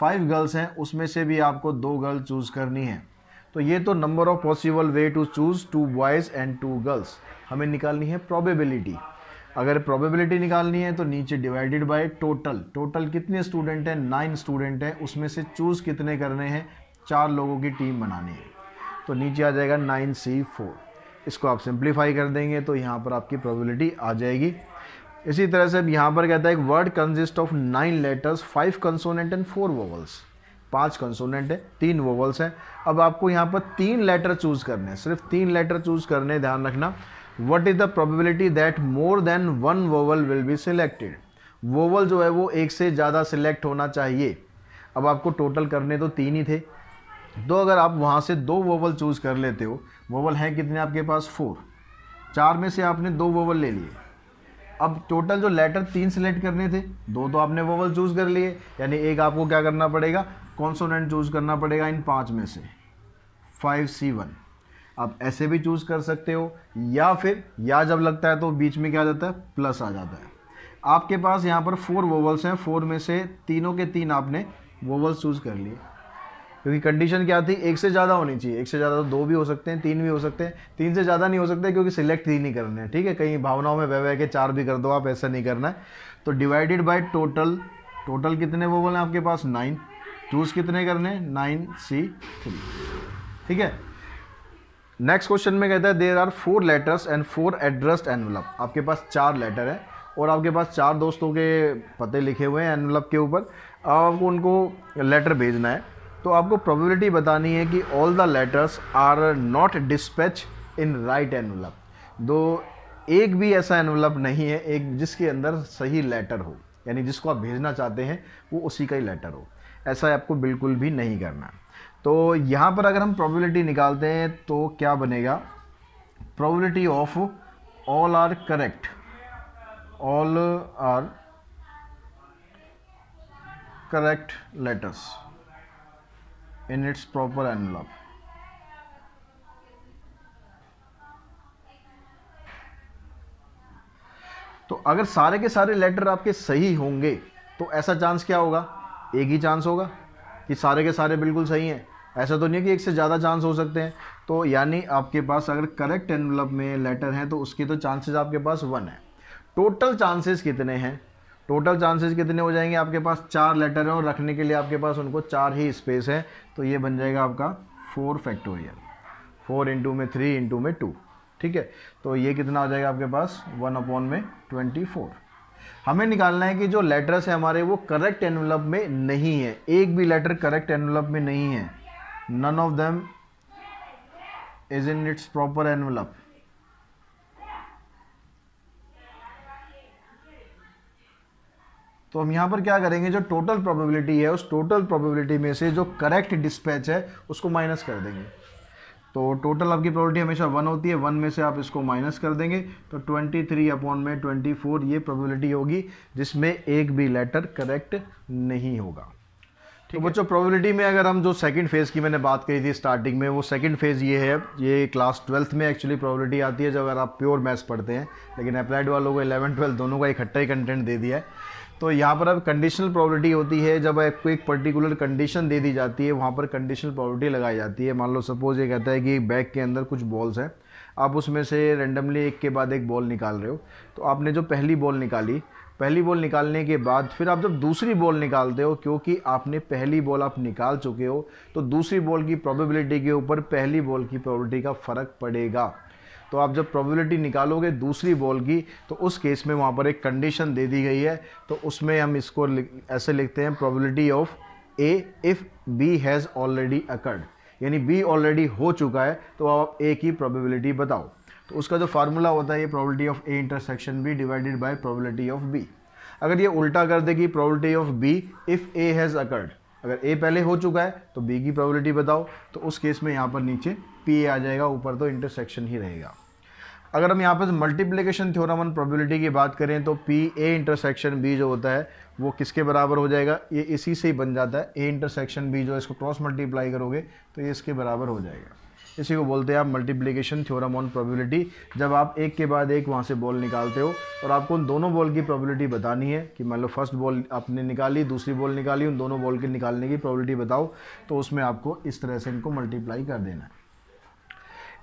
फाइव गर्ल्स हैं उसमें से भी आपको दो गर्ल चूज़ करनी है तो ये तो number of possible way to choose two boys and two girls हमें निकालनी है प्रोबेबिलिटी अगर प्रोबेबिलिटी निकालनी है तो नीचे डिवाइडेड बाय टोटल टोटल कितने स्टूडेंट हैं नाइन स्टूडेंट हैं उसमें से चूज़ कितने करने हैं चार लोगों की टीम बनानी है तो नीचे आ जाएगा नाइन सी फोर इसको आप सिंप्लीफाई कर देंगे तो यहाँ पर आपकी प्रोबेबिलिटी आ जाएगी इसी तरह से अब यहाँ पर कहता है एक word consist of nine letters five consonant and four vowels पांच कंसोनेंट है तीन वोवल्स हैं अब आपको यहाँ पर तीन लेटर चूज़ करने हैं सिर्फ तीन लेटर चूज़ करने ध्यान रखना what is the probability that more than one vowel will be selected vowel जो है वो एक से ज़्यादा सिलेक्ट होना चाहिए अब आपको टोटल करने तो तीन ही थे तो अगर आप वहाँ से दो वोवल चूज़ कर लेते हो वोवल हैं कितने आपके पास फोर चार में से आपने दो वोवल ले लिए अब टोटल जो लेटर तीन सिलेक्ट करने थे दो तो आपने वोवल चूज़ कर लिए यानी एक आपको क्या करना पड़ेगा कॉन्सोनेंट चूज़ करना पड़ेगा इन पाँच में से फाइव सी वन आप ऐसे भी चूज़ कर सकते हो या फिर या जब लगता है तो बीच में क्या आ जाता है प्लस आ जाता है आपके पास यहाँ पर फोर वोवल्स हैं फोर में से तीनों के तीन आपने वोवल्स चूज़ कर लिए क्योंकि कंडीशन क्या थी एक से ज़्यादा होनी चाहिए एक से ज़्यादा तो दो भी हो सकते हैं तीन भी हो सकते हैं तीन से ज़्यादा नहीं हो सकते क्योंकि सिलेक्ट ही नहीं करने हैं ठीक है कहीं भावनाओं में वह वह के चार भी कर दो आप ऐसा नहीं करना है तो डिवाइडेड बाई टोटल टोटल कितने वो बोले आपके पास नाइन चूज कितने करने नाइन सी थ्री ठीक है नेक्स्ट क्वेश्चन में कहता है there are four letters and four addressed envelope आपके पास चार लेटर है और आपके पास चार दोस्तों के पते लिखे हुए हैं एनवलप के ऊपर अब आपको उनको लेटर भेजना है तो आपको प्रोबेबिलिटी बतानी है कि all the letters are not dispatch in right envelope दो एक भी ऐसा एनवलप नहीं है एक जिसके अंदर सही लेटर हो यानी जिसको आप भेजना चाहते हैं वो उसी का ही लेटर हो ऐसा आपको बिल्कुल भी नहीं करना तो यहाँ पर अगर हम प्रोबेबिलिटी निकालते हैं तो क्या बनेगा probability of all are correct all are correct letters in its proper envelope. तो अगर सारे के सारे लेटर आपके सही होंगे तो ऐसा चांस क्या होगा एक ही चांस होगा कि सारे के सारे बिल्कुल सही हैं ऐसा तो नहीं है कि एक से ज़्यादा चांस हो सकते हैं तो यानी आपके पास अगर करेक्ट एनवलप में लेटर हैं तो उसकी तो चांसेस आपके पास वन है टोटल चांसेस कितने हैं टोटल चांसेस कितने हो जाएंगे आपके पास चार लेटर हैं और रखने के लिए आपके पास उनको चार ही स्पेस है तो ये बन जाएगा आपका फोर फैक्टोरियल फोर इंटू में थ्री इंटू में टू ठीक है तो ये कितना हो जाएगा आपके पास वन अपॉन में ट्वेंटी फोर हमें निकालना है कि जो लेटर्स है हमारे वो करेक्ट एनवलप में नहीं है एक भी लेटर करेक्ट एनवलप में नहीं है none of them is in its proper envelope तो हम यहाँ पर क्या करेंगे जो टोटल प्रोबेबिलिटी है उस टोटल प्रोबेबिलिटी में से जो करेक्ट डिस्पैच है उसको माइनस कर देंगे तो टोटल आपकी प्रोबेबिलिटी हमेशा वन होती है वन में से आप इसको माइनस कर देंगे तो ट्वेंटी थ्री अपॉन में ट्वेंटी फोर ये प्रोबेबिलिटी होगी जिसमें एक भी लेटर करेक्ट नहीं होगा तो बच्चों प्रोबेबिलिटी में अगर हम जो सेकंड फेज़ की मैंने बात करी थी स्टार्टिंग में वो सेकंड फेज़ ये है ये क्लास ट्वेल्थ में एक्चुअली प्रोबेबिलिटी आती है जब अगर आप प्योर मैथ्स पढ़ते हैं लेकिन अप्लाइड वालों को इलेवन ट्वेल्थ दोनों का इकट्ठा ही कंटेंट दे दिया है तो यहाँ पर अब कंडीशनल प्रॉबर्टी होती है जब आपको एक पर्टिकुलर कंडीशन दे दी जाती है वहाँ पर कंडीशनल प्रॉबिलिटी लगाई जाती है मान लो सपोज ये कहता है कि बैग के अंदर कुछ बॉल्स हैं आप उसमें से रेंडमली एक के बाद एक बॉल निकाल रहे हो तो आपने जो पहली बॉल निकाली पहली बॉल निकालने के बाद फिर आप जब दूसरी बॉल निकालते हो क्योंकि आपने पहली बॉल आप निकाल चुके हो तो दूसरी बॉल की प्रोबेबिलिटी के ऊपर पहली बॉल की प्रोबेबिलिटी का फ़र्क पड़ेगा तो आप जब प्रोबेबिलिटी निकालोगे दूसरी बॉल की तो उस केस में वहाँ पर एक कंडीशन दे दी गई है तो उसमें हम इसको ऐसे लिखते हैं probability of A if B has already occurred यानी बी ऑलरेडी हो चुका है तो आप ए की प्रोबेबिलिटी बताओ तो उसका जो फार्मूला होता है ये probability of A intersection B divided by probability of B अगर ये उल्टा कर देगी कि of B if A has occurred अगर ए पहले हो चुका है तो बी की प्रोबेबिलिटी बताओ तो उस केस में यहाँ पर नीचे पी ए आ जाएगा ऊपर तो इंटरसेक्शन ही रहेगा अगर हम यहाँ पर मल्टीप्लिकेशन थ्योरम ऑन प्रोबेबिलिटी की बात करें तो पी ए इंटरसेक्शन बी जो होता है वो किसके बराबर हो जाएगा ये इसी से ही बन जाता है ए इंटरसेक्शन बी जो इसको क्रॉस मल्टीप्लाई करोगे तो ये इसके बराबर हो जाएगा इसी को बोलते हैं आप मल्टीप्लिकेशन थ्योरम ऑन प्रोबेबिलिटी जब आप एक के बाद एक वहाँ से बॉल निकालते हो और आपको उन दोनों बॉल की प्रोबेबिलिटी बतानी है कि मान लो फर्स्ट बॉल आपने निकाली दूसरी बॉल निकाली उन दोनों बॉल के निकालने की प्रोबेबिलिटी बताओ तो उसमें आपको इस तरह से इनको मल्टीप्लाई कर देना है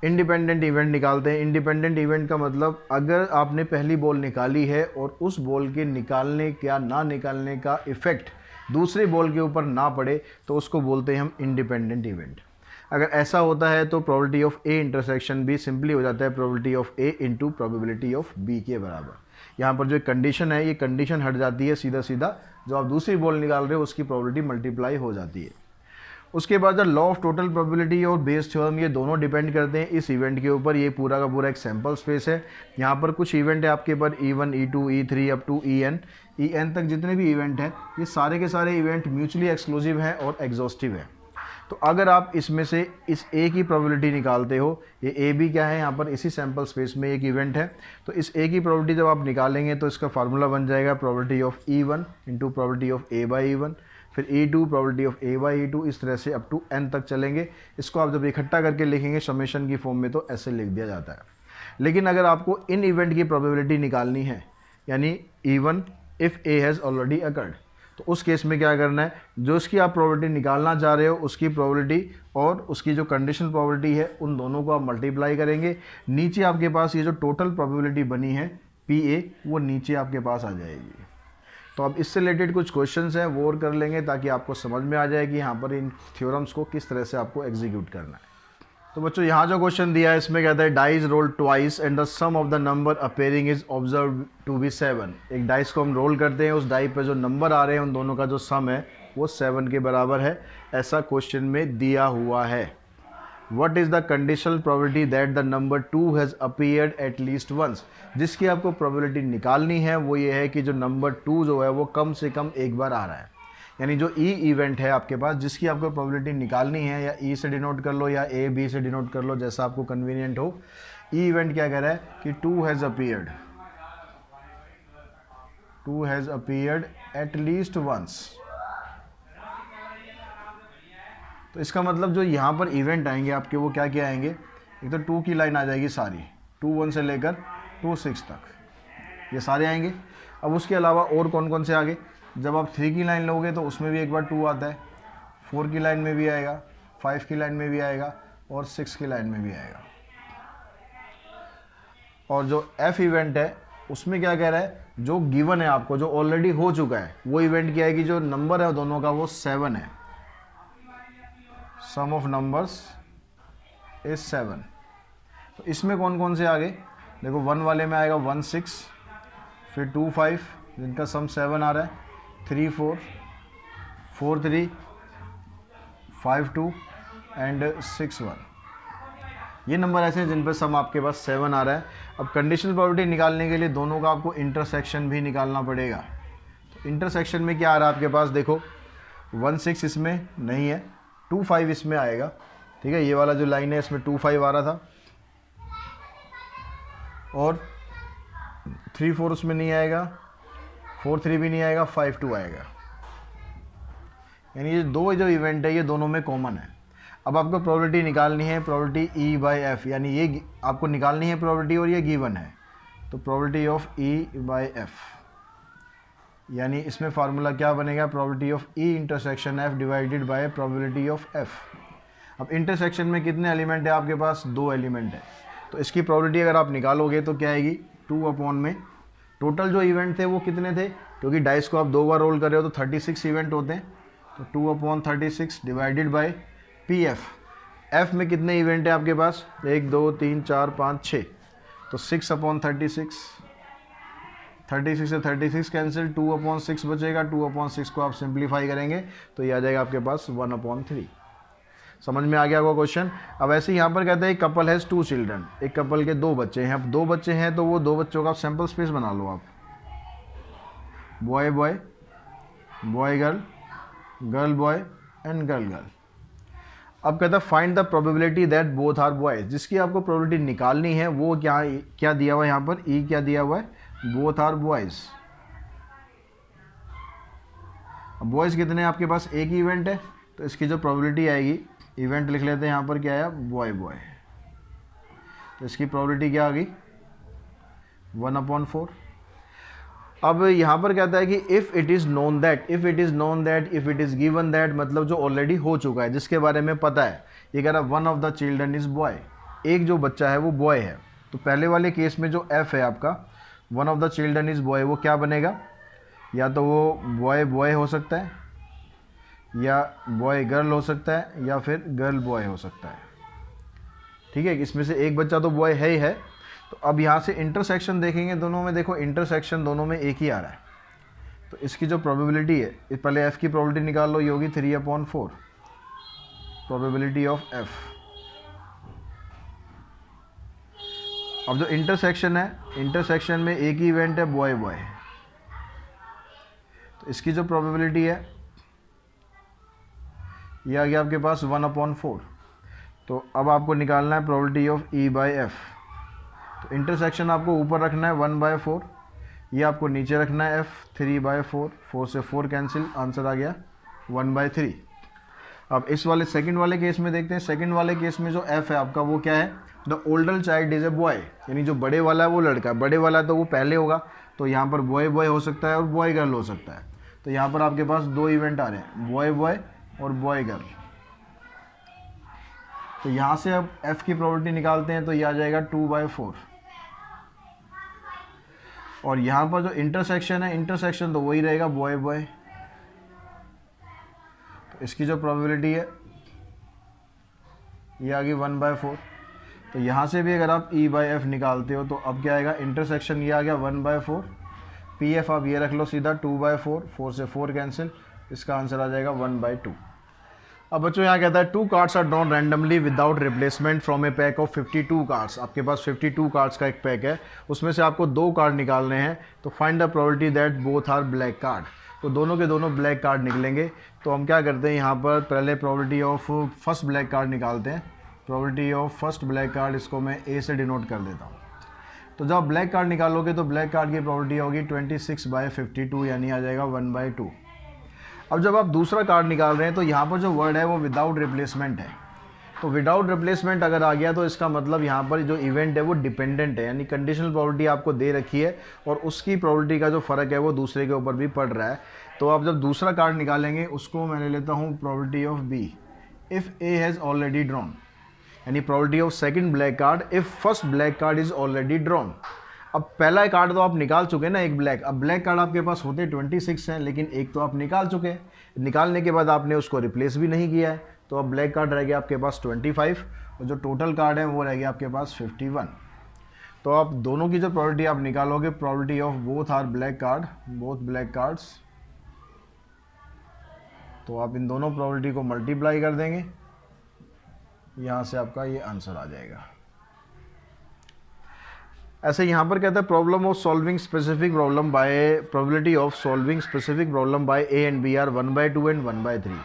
इंडिपेंडेंट इवेंट निकालते हैं इंडिपेंडेंट इवेंट का मतलब अगर आपने पहली बॉल निकाली है और उस बॉल के निकालने या ना निकालने का इफ़ेक्ट दूसरे बॉल के ऊपर ना पड़े तो उसको बोलते हैं हम इंडिपेंडेंट इवेंट अगर ऐसा होता है तो प्रॉबलिटी ऑफ ए इंटरसेक्शन भी सिंपली हो जाता है probability of A into probability of B के बराबर यहाँ पर जो कंडीशन है ये कंडीशन हट जाती है सीधा सीधा जो आप दूसरी बॉल निकाल रहे हो उसकी प्रॉबलिटी मल्टीप्लाई हो जाती है उसके बाद जब लॉ ऑफ टोटल प्रोबेबिलिटी और बेस थ्योरम ये दोनों डिपेंड करते हैं इस इवेंट के ऊपर ये पूरा का पूरा एक सैम्पल स्पेस है यहाँ पर कुछ इवेंट है आपके पर E one E two E three up to E N E N तक जितने भी इवेंट हैं ये सारे के सारे इवेंट म्यूचुअली एक्सक्लूसिव हैं और एग्जॉस्टिव हैं तो अगर आप इसमें से इस ए की प्रोबेबिलिटी निकालते हो ये ए भी क्या है यहाँ पर इसी सैम्पल स्पेस में एक इवेंट है तो इस ए की प्रोबेबिलिटी जब आप निकालेंगे तो इसका फार्मूला बन जाएगा probability of E one into probability of A by E one फिर A two probability of A by A two इस तरह से अप टू एन तक चलेंगे इसको आप जब इकट्ठा करके लिखेंगे समेशन की फॉर्म में तो ऐसे लिख दिया जाता है लेकिन अगर आपको इन इवेंट की प्रोबेबिलिटी निकालनी है यानी even if A has already occurred तो उस केस में क्या करना है जो उसकी आप प्रॉबर्टी निकालना चाह रहे हो उसकी प्रॉबलिटी और उसकी जो कंडीशन प्रॉबर्टी है उन दोनों को आप मल्टीप्लाई करेंगे नीचे आपके पास ये जो टोटल प्रॉबिलिटी बनी है पी ए वो नीचे आपके पास आ जाएगी तो अब इससे रिलेटेड कुछ क्वेश्चन हैं वो और कर लेंगे ताकि आपको समझ में आ जाए कि यहाँ पर इन थ्योरम्स को किस तरह से आपको एग्जीक्यूट करना है तो बच्चों यहाँ जो क्वेश्चन दिया है इसमें कहता है dice roll twice and the sum of the number appearing is observe to be seven एक डाइस को हम रोल करते हैं उस डाई पर जो नंबर आ रहे हैं उन दोनों का जो सम है वो सेवन के बराबर है ऐसा क्वेश्चन में दिया हुआ है what is the conditional probability that the number two has appeared at least once जिसकी आपको प्रॉबिलिटी निकालनी है वो ये है कि जो नंबर टू जो है वो कम से कम एक बार आ रहा है यानी जो ई e इवेंट है आपके पास जिसकी आपको प्रोबेबिलिटी निकालनी है या ई e से डिनोट कर लो या ए बी से डिनोट कर लो जैसा आपको कन्वीनियंट हो ई e इवेंट क्या कह रहा है कि two has appeared two has appeared at least once तो इसका मतलब जो यहाँ पर इवेंट आएंगे आपके वो क्या क्या आएंगे एक तो टू की लाइन आ जाएगी सारी टू वन से लेकर टू सिक्स तक ये सारे आएंगे अब उसके अलावा और कौन कौन से आगे जब आप थ्री की लाइन लोगे तो उसमें भी एक बार टू आता है फोर की लाइन में भी आएगा फाइव की लाइन में भी आएगा और सिक्स की लाइन में भी आएगा और जो एफ इवेंट है उसमें क्या कह रहा है जो गिवन है आपको जो ऑलरेडी हो चुका है वो इवेंट क्या है कि जो नंबर है दोनों का वो सेवन है sum of numbers is seven तो इसमें कौन कौन से आ गए देखो वन वाले में आएगा वन सिक्स फिर टू फाइव जिनका सम सेवन आ रहा है three four four three five two and six one ये नंबर ऐसे हैं जिन पर सम आपके पास सेवन आ रहा है अब कंडीशनल प्रॉपर्टी निकालने के लिए दोनों का आपको इंटरसेक्शन भी निकालना पड़ेगा तो इंटरसेक्शन में क्या आ रहा है आपके पास देखो वन सिक्स इसमें नहीं है टू फाइव इसमें आएगा ठीक है ये वाला जो लाइन है इसमें टू फाइव आ रहा था और थ्री फोर उसमें नहीं आएगा फोर थ्री भी नहीं आएगा फाइव टू आएगा यानी ये दो जो इवेंट है ये दोनों में कॉमन है अब आपको प्रॉबर्टी निकालनी है प्रॉबर्टी ई बाई एफ यानी ये आपको निकालनी है प्रॉबर्टी और ये गिवन है तो probability of E by F यानी इसमें फार्मूला क्या बनेगा probability of E intersection F divided by probability of F अब इंटरसेक्शन में कितने एलिमेंट है आपके पास दो एलिमेंट है तो इसकी प्रॉबलिटी अगर आप निकालोगे तो क्या आएगी टू अपॉन में टोटल जो इवेंट थे वो कितने थे क्योंकि डाइस को आप दो बार रोल कर रहे हो तो 36 इवेंट होते हैं तो two upon thirty six divided by P F F में कितने इवेंट हैं आपके पास एक दो तीन चार पाँच छः तो six upon thirty six thirty six से thirty six cancel two upon six बचेगा टू अपॉन सिक्स को आप सिंप्लीफाई करेंगे तो ये आ जाएगा आपके पास वन अपॉन थ्री समझ में आ गया होगा क्वेश्चन अब ऐसे यहाँ पर कहते हैं कपल हैज़ टू चिल्ड्रन एक कपल के दो बच्चे हैं अब दो बच्चे हैं तो वो दो बच्चों का सैंपल स्पेस बना लो आप boy boy boy girl girl boy and girl girl अब कहता है find the probability that both are boys जिसकी आपको प्रोबेबिलिटी निकालनी है वो क्या क्या दिया हुआ है यहाँ पर ई e क्या दिया हुआ है बोथ आर बॉयज़ बॉयज़ कितने आपके पास एक ही इवेंट है तो इसकी जो प्रोबेबिलिटी आएगी इवेंट लिख लेते हैं यहाँ पर क्या आया बॉय बॉय तो इसकी प्रोबेबिलिटी क्या आ गई वन अपॉन फोर अब यहाँ पर कहता है कि if it is known that if it is known that if it is given that मतलब जो ऑलरेडी हो चुका है जिसके बारे में पता है ये कह रहा one of the children is boy एक जो बच्चा है वो बॉय है तो पहले वाले केस में जो एफ़ है आपका one of the children is boy वो क्या बनेगा या तो वो बॉय बॉय हो सकता है या बॉय गर्ल हो सकता है या फिर गर्ल बॉय हो सकता है ठीक है इसमें से एक बच्चा तो बॉय है ही है तो अब यहाँ से इंटरसेक्शन देखेंगे दोनों में देखो इंटरसेक्शन दोनों में एक ही आ रहा है तो इसकी जो प्रोबेबिलिटी है पहले एफ़ की प्रोबेबिलिटी निकाल लो ये होगी three upon four probability of F अब जो इंटरसेक्शन है इंटरसेक्शन में एक ही इवेंट है बॉय बॉय तो इसकी जो प्रोबेबिलिटी है ये आ गया आपके पास वन अपॉन फोर तो अब आपको निकालना है probability of E by F तो इंटरसेक्शन आपको ऊपर रखना है वन बाय फोर ये आपको नीचे रखना है F three by four four से फोर कैंसिल आंसर आ गया वन बाय थ्री अब इस वाले सेकंड वाले केस में देखते हैं सेकंड वाले केस में जो एफ है आपका वो क्या है the older child is a boy यानी जो बड़े वाला है वो लड़का बड़े वाला तो वो पहले होगा तो यहाँ पर बॉय बॉय हो सकता है और बॉय गर्ल हो सकता है तो यहाँ पर आपके पास दो इवेंट आ रहे हैं बॉय बॉय और बॉय गर्ल तो यहाँ से अब f की प्रॉपर्टी निकालते हैं तो ये आ जाएगा टू बाय फोर और यहाँ पर जो इंटरसेक्शन है इंटरसेक्शन तो वही रहेगा बॉय बॉय तो इसकी जो प्रॉबिलिटी है ये आ गई वन बाय फोर तो यहाँ से भी अगर आप ई बाई एफ निकालते हो तो अब क्या आएगा इंटरसेक्शन ये आ गया one by four P F आप ये रख लो सीधा टू बाई फोर फोर से फोर कैंसिल इसका आंसर आ जाएगा वन बाई टू अब बच्चों यहाँ कहता है two cards are drawn randomly without replacement from a pack of 52 cards आपके पास 52 कार्ड्स का एक पैक है उसमें से आपको दो कार्ड निकालने हैं तो find the probability that both are black card तो दोनों के दोनों ब्लैक कार्ड निकलेंगे तो हम क्या करते हैं यहाँ पर पहले probability of first black card निकालते हैं probability of first black card इसको मैं ए से डिनोट कर देता हूँ तो जब ब्लैक कार्ड निकालोगे तो ब्लैक कार्ड की प्रॉपर्टी होगी 26 सिक्स बाई फिफ्टी टू यानी आ जाएगा 1 बाई टू अब जब आप दूसरा कार्ड निकाल रहे हैं तो यहाँ पर जो वर्ड है वो विदाउट रिप्लेसमेंट है तो विदाउट रिप्लेसमेंट अगर आ गया तो इसका मतलब यहाँ पर जो इवेंट है वो डिपेंडेंट है यानी कंडीशनल प्रॉपर्टी आपको दे रखी है और उसकी प्रॉपर्टी का जो फ़र्क है वो दूसरे के ऊपर भी पड़ रहा है तो आप जब दूसरा कार्ड निकालेंगे उसको मैं ले लेता हूँ probability of B if A has already drawn यानी probability of second black card if first black card is already drawn अब पहला कार्ड तो आप निकाल चुके हैं ना एक ब्लैक अब ब्लैक कार्ड आपके पास होते ट्वेंटी सिक्स हैं लेकिन एक तो आप निकाल चुके हैं निकालने के बाद आपने उसको रिप्लेस भी नहीं किया है तो अब ब्लैक कार्ड रह गया आपके पास ट्वेंटी फाइव और जो टोटल कार्ड है वो रह गया आपके पास फिफ्टी वन तो आप दोनों की जो प्रॉबलिटी आप निकालोगे probability of both are black card both black cards तो आप इन दोनों प्रॉबलिटी को मल्टीप्लाई कर देंगे यहाँ से आपका ये आंसर आ जाएगा ऐसे यहाँ पर कहता है problem of solving specific problem by probability of solving specific problem by A and B are one by two and one by three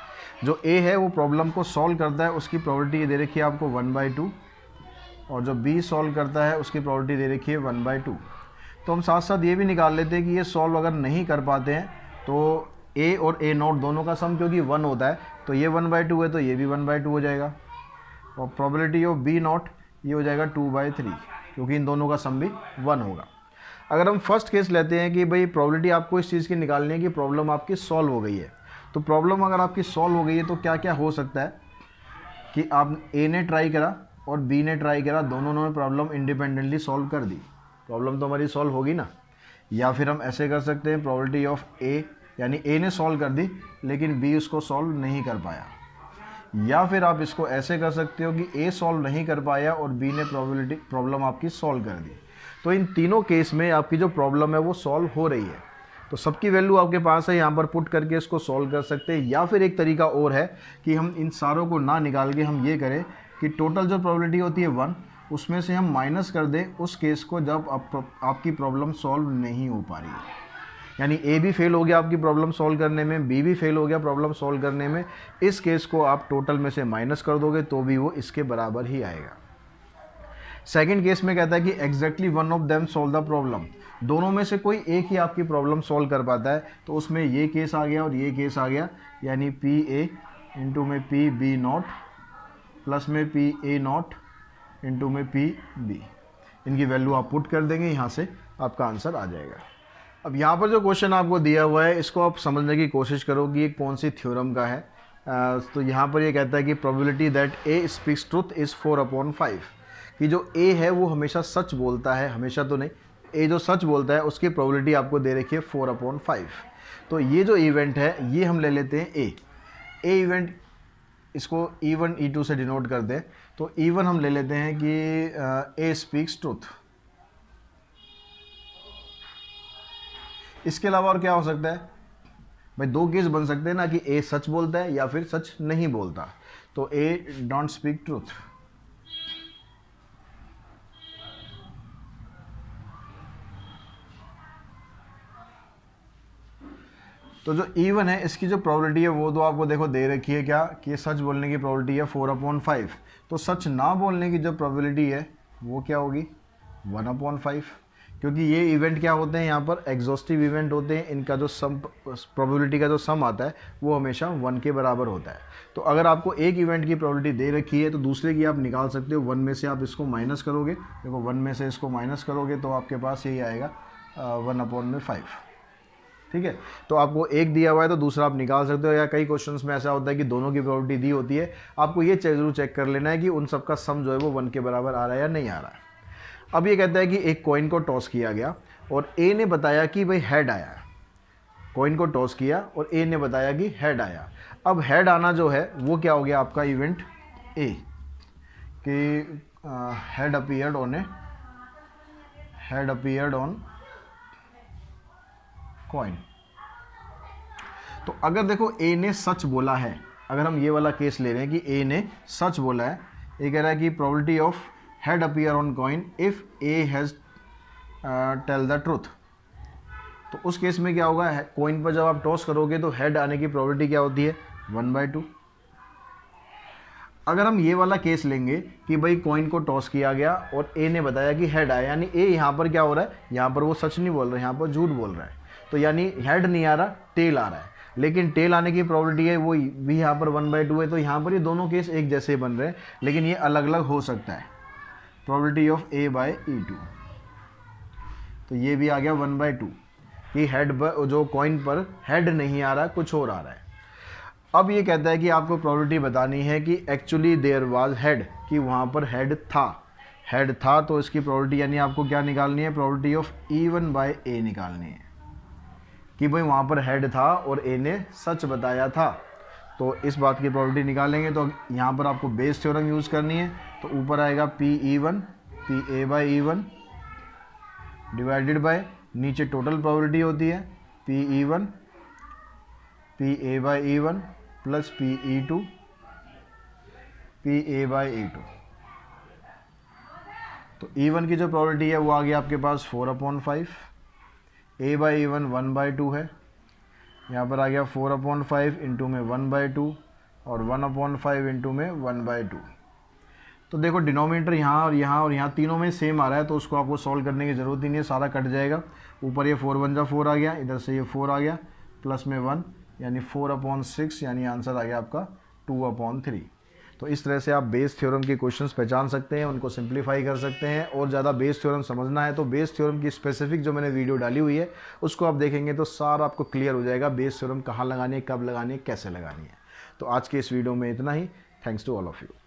जो ए है वो प्रॉब्लम को सॉल्व करता है उसकी प्रॉबलिटी ये दे रखी है आपको वन बाय टू और जो बी सॉल्व करता है उसकी प्रॉबलिटी दे रखी है वन बाय टू तो हम साथ साथ ये भी निकाल लेते हैं कि ये सॉल्व अगर नहीं कर पाते हैं तो ए और ए नॉट दोनों का सम क्योंकि वन होता है तो ये वन बाय टू है तो ये भी वन बाय टू हो जाएगा और प्रोबेबिलिटी ऑफ बी नॉट ये हो जाएगा टू बाई थ्री क्योंकि इन दोनों का सम भी वन होगा अगर हम फर्स्ट केस लेते हैं कि भाई प्रॉब्लिटी आपको इस चीज़ की निकालनी है कि प्रॉब्लम आपकी सॉल्व हो गई है तो प्रॉब्लम अगर आपकी सॉल्व हो गई है तो क्या क्या हो सकता है कि आप ए ने ट्राई करा और बी ने ट्राई करा दोनों ने प्रॉब्लम इंडिपेंडेंटली सॉल्व कर दी प्रॉब्लम तो हमारी सॉल्व होगी ना या फिर हम ऐसे कर सकते हैं प्रॉबलिटी ऑफ ए यानी ए ने सॉल्व कर दी लेकिन बी उसको सॉल्व नहीं कर पाया या फिर आप इसको ऐसे कर सकते हो कि ए सॉल्व नहीं कर पाया और बी ने प्रॉबिलिटी प्रॉब्लम आपकी सॉल्व कर दी तो इन तीनों केस में आपकी जो प्रॉब्लम है वो सॉल्व हो रही है तो सबकी वैल्यू आपके पास है यहाँ पर पुट करके इसको सॉल्व कर सकते हैं या फिर एक तरीका और है कि हम इन सारों को ना निकाल के हम ये करें कि टोटल जो प्रॉबिलिटी होती है वन उसमें से हम माइनस कर दें उस केस को जब आप, आपकी प्रॉब्लम सॉल्व नहीं हो पा रही है यानी ए भी फेल हो गया आपकी प्रॉब्लम सॉल्व करने में बी भी फेल हो गया प्रॉब्लम सॉल्व करने में इस केस को आप टोटल में से माइनस कर दोगे तो भी वो इसके बराबर ही आएगा सेकेंड केस में कहता है कि exactly one of them solve the problem दोनों में से कोई एक ही आपकी प्रॉब्लम सॉल्व कर पाता है तो उसमें ये केस आ गया और ये केस आ गया यानी पी ए इंटू में पी बी नॉट प्लस में पी ए नॉट इंटू में पी बी इनकी वैल्यू आप पुट कर देंगे यहाँ से आपका आंसर आ जाएगा अब यहाँ पर जो क्वेश्चन आपको दिया हुआ है इसको आप समझने की कोशिश करो कि ये कौन सी थ्योरम का है आ, तो यहाँ पर ये कहता है कि probability that A speaks truth is four upon five कि जो ए है वो हमेशा सच बोलता है हमेशा तो नहीं ए जो सच बोलता है उसकी प्रोबेबिलिटी आपको दे रखी है फोर अपॉन फाइव तो ये जो इवेंट है ये हम ले लेते हैं ए ए इवेंट इसको ई वन ई टू से डिनोट कर दें तो ई e वन हम ले लेते हैं कि ए स्पीक्स ट्रूथ इसके अलावा और क्या हो सकता है भाई दो केस बन सकते हैं ना कि ए सच बोलता है या फिर सच नहीं बोलता तो ए डोंट स्पीक ट्रूथ तो जो इवन है इसकी जो प्रोबेबिलिटी है वो तो आपको देखो दे रखी है क्या कि सच बोलने की प्रोबेबिलिटी है फोर अपॉन फाइव तो सच ना बोलने की जो प्रोबेबिलिटी है वो क्या होगी वन अपॉन फाइव क्योंकि ये इवेंट क्या होते हैं यहाँ पर एग्जॉस्टिव इवेंट होते हैं इनका जो सम प्रोबेबिलिटी का जो सम आता है वो हमेशा वन के बराबर होता है तो अगर आपको एक इवेंट की प्रोबेबिलिटी दे रखी है तो दूसरे की आप निकाल सकते हो वन में से आप इसको माइनस करोगे देखो वन में से इसको माइनस करोगे तो आपके पास यही आएगा वन uh, अपॉन में फाइव ठीक है तो आपको एक दिया हुआ है तो दूसरा आप निकाल सकते हो या कई क्वेश्चंस में ऐसा होता है कि दोनों की प्रॉपर्टी दी होती है आपको ये जरूर चेक कर लेना है कि उन सबका सम जो है वो वन के बराबर आ रहा है या नहीं आ रहा है अब ये कहता है कि एक कॉइन को टॉस किया गया और ए ने बताया कि भाई हेड आया कॉइन को टॉस किया और ए ने बताया कि हेड आया अब हेड आना जो है वो क्या हो गया आपका इवेंट ए कि head appeared on A head appeared on coin तो अगर देखो ए ने सच बोला है अगर हम ये वाला केस ले रहे हैं कि ए ने सच बोला है ये कह रहा है कि probability of head appear on coin if A has tell the truth तो उस केस में क्या होगा कॉइन पर जब आप टॉस करोगे तो हेड आने की प्रॉबर्टी क्या होती है वन बाई टू अगर हम ये वाला केस लेंगे कि भाई कॉइन को टॉस किया गया और ए ने बताया कि हेड आया यानी ए यहाँ पर क्या हो रहा है यहाँ पर वो सच नहीं बोल रहा है यहाँ पर झूठ बोल रहा है तो यानी हेड नहीं आ रहा टेल आ रहा है लेकिन टेल आने की प्रॉबर्टी है वो भी यहाँ पर वन बाई टू है तो यहाँ पर ये दोनों केस एक जैसे बन रहे हैं लेकिन ये अलग अलग हो सकता है probability of A by E two तो ये भी आ गया वन बाय टू कि हेड पर जो कॉइन पर हेड नहीं आ रहा कुछ और आ रहा है अब ये कहता है कि आपको प्रॉबिलिटी बतानी है कि एक्चुअली देयर वाज हेड कि वहाँ पर हेड था हेड था तो इसकी प्रॉबिलिटी यानी आपको क्या निकालनी है probability of E one by A निकालनी है कि भाई वहाँ पर हेड था और ए ने सच बताया था तो इस बात की प्रॉबिलिटी निकालेंगे तो यहाँ पर आपको बेस थ्योरम यूज़ करनी है तो ऊपर आएगा P E one P A by E one divided by नीचे टोटल प्रोबेबिलिटी होती है P E one P A by E one plus P E two P A by E two तो E e one की जो probability है वो आ गया आपके पास four upon five A by E one one by two है यहाँ पर आ गया फोर अपॉन फाइव इंटू में वन बाई टू और वन अपॉन फाइव इंटू में वन बाई टू तो देखो डिनोमिनेटर यहाँ और यहाँ और यहाँ तीनों में सेम आ रहा है तो उसको आपको सॉल्व करने की ज़रूरत ही नहीं है सारा कट जाएगा ऊपर ये फोर वन जा फोर आ गया इधर से ये फोर आ गया प्लस में वन यानी फोर अपॉन सिक्स यानी आंसर आ गया आपका टू अपॉन थ्री तो इस तरह से आप बेस थ्योरम के क्वेश्चंस पहचान सकते हैं उनको सिंप्लीफाई कर सकते हैं और ज़्यादा बेस थ्योरम समझना है तो बेस थ्योरम की स्पेसिफिक जो मैंने वीडियो डाली हुई है उसको आप देखेंगे तो सारा आपको क्लियर हो जाएगा बेस थ्योरम कहाँ लगानी है कब लगानी है कैसे लगानी है तो आज के इस वीडियो में इतना ही thanks to all of you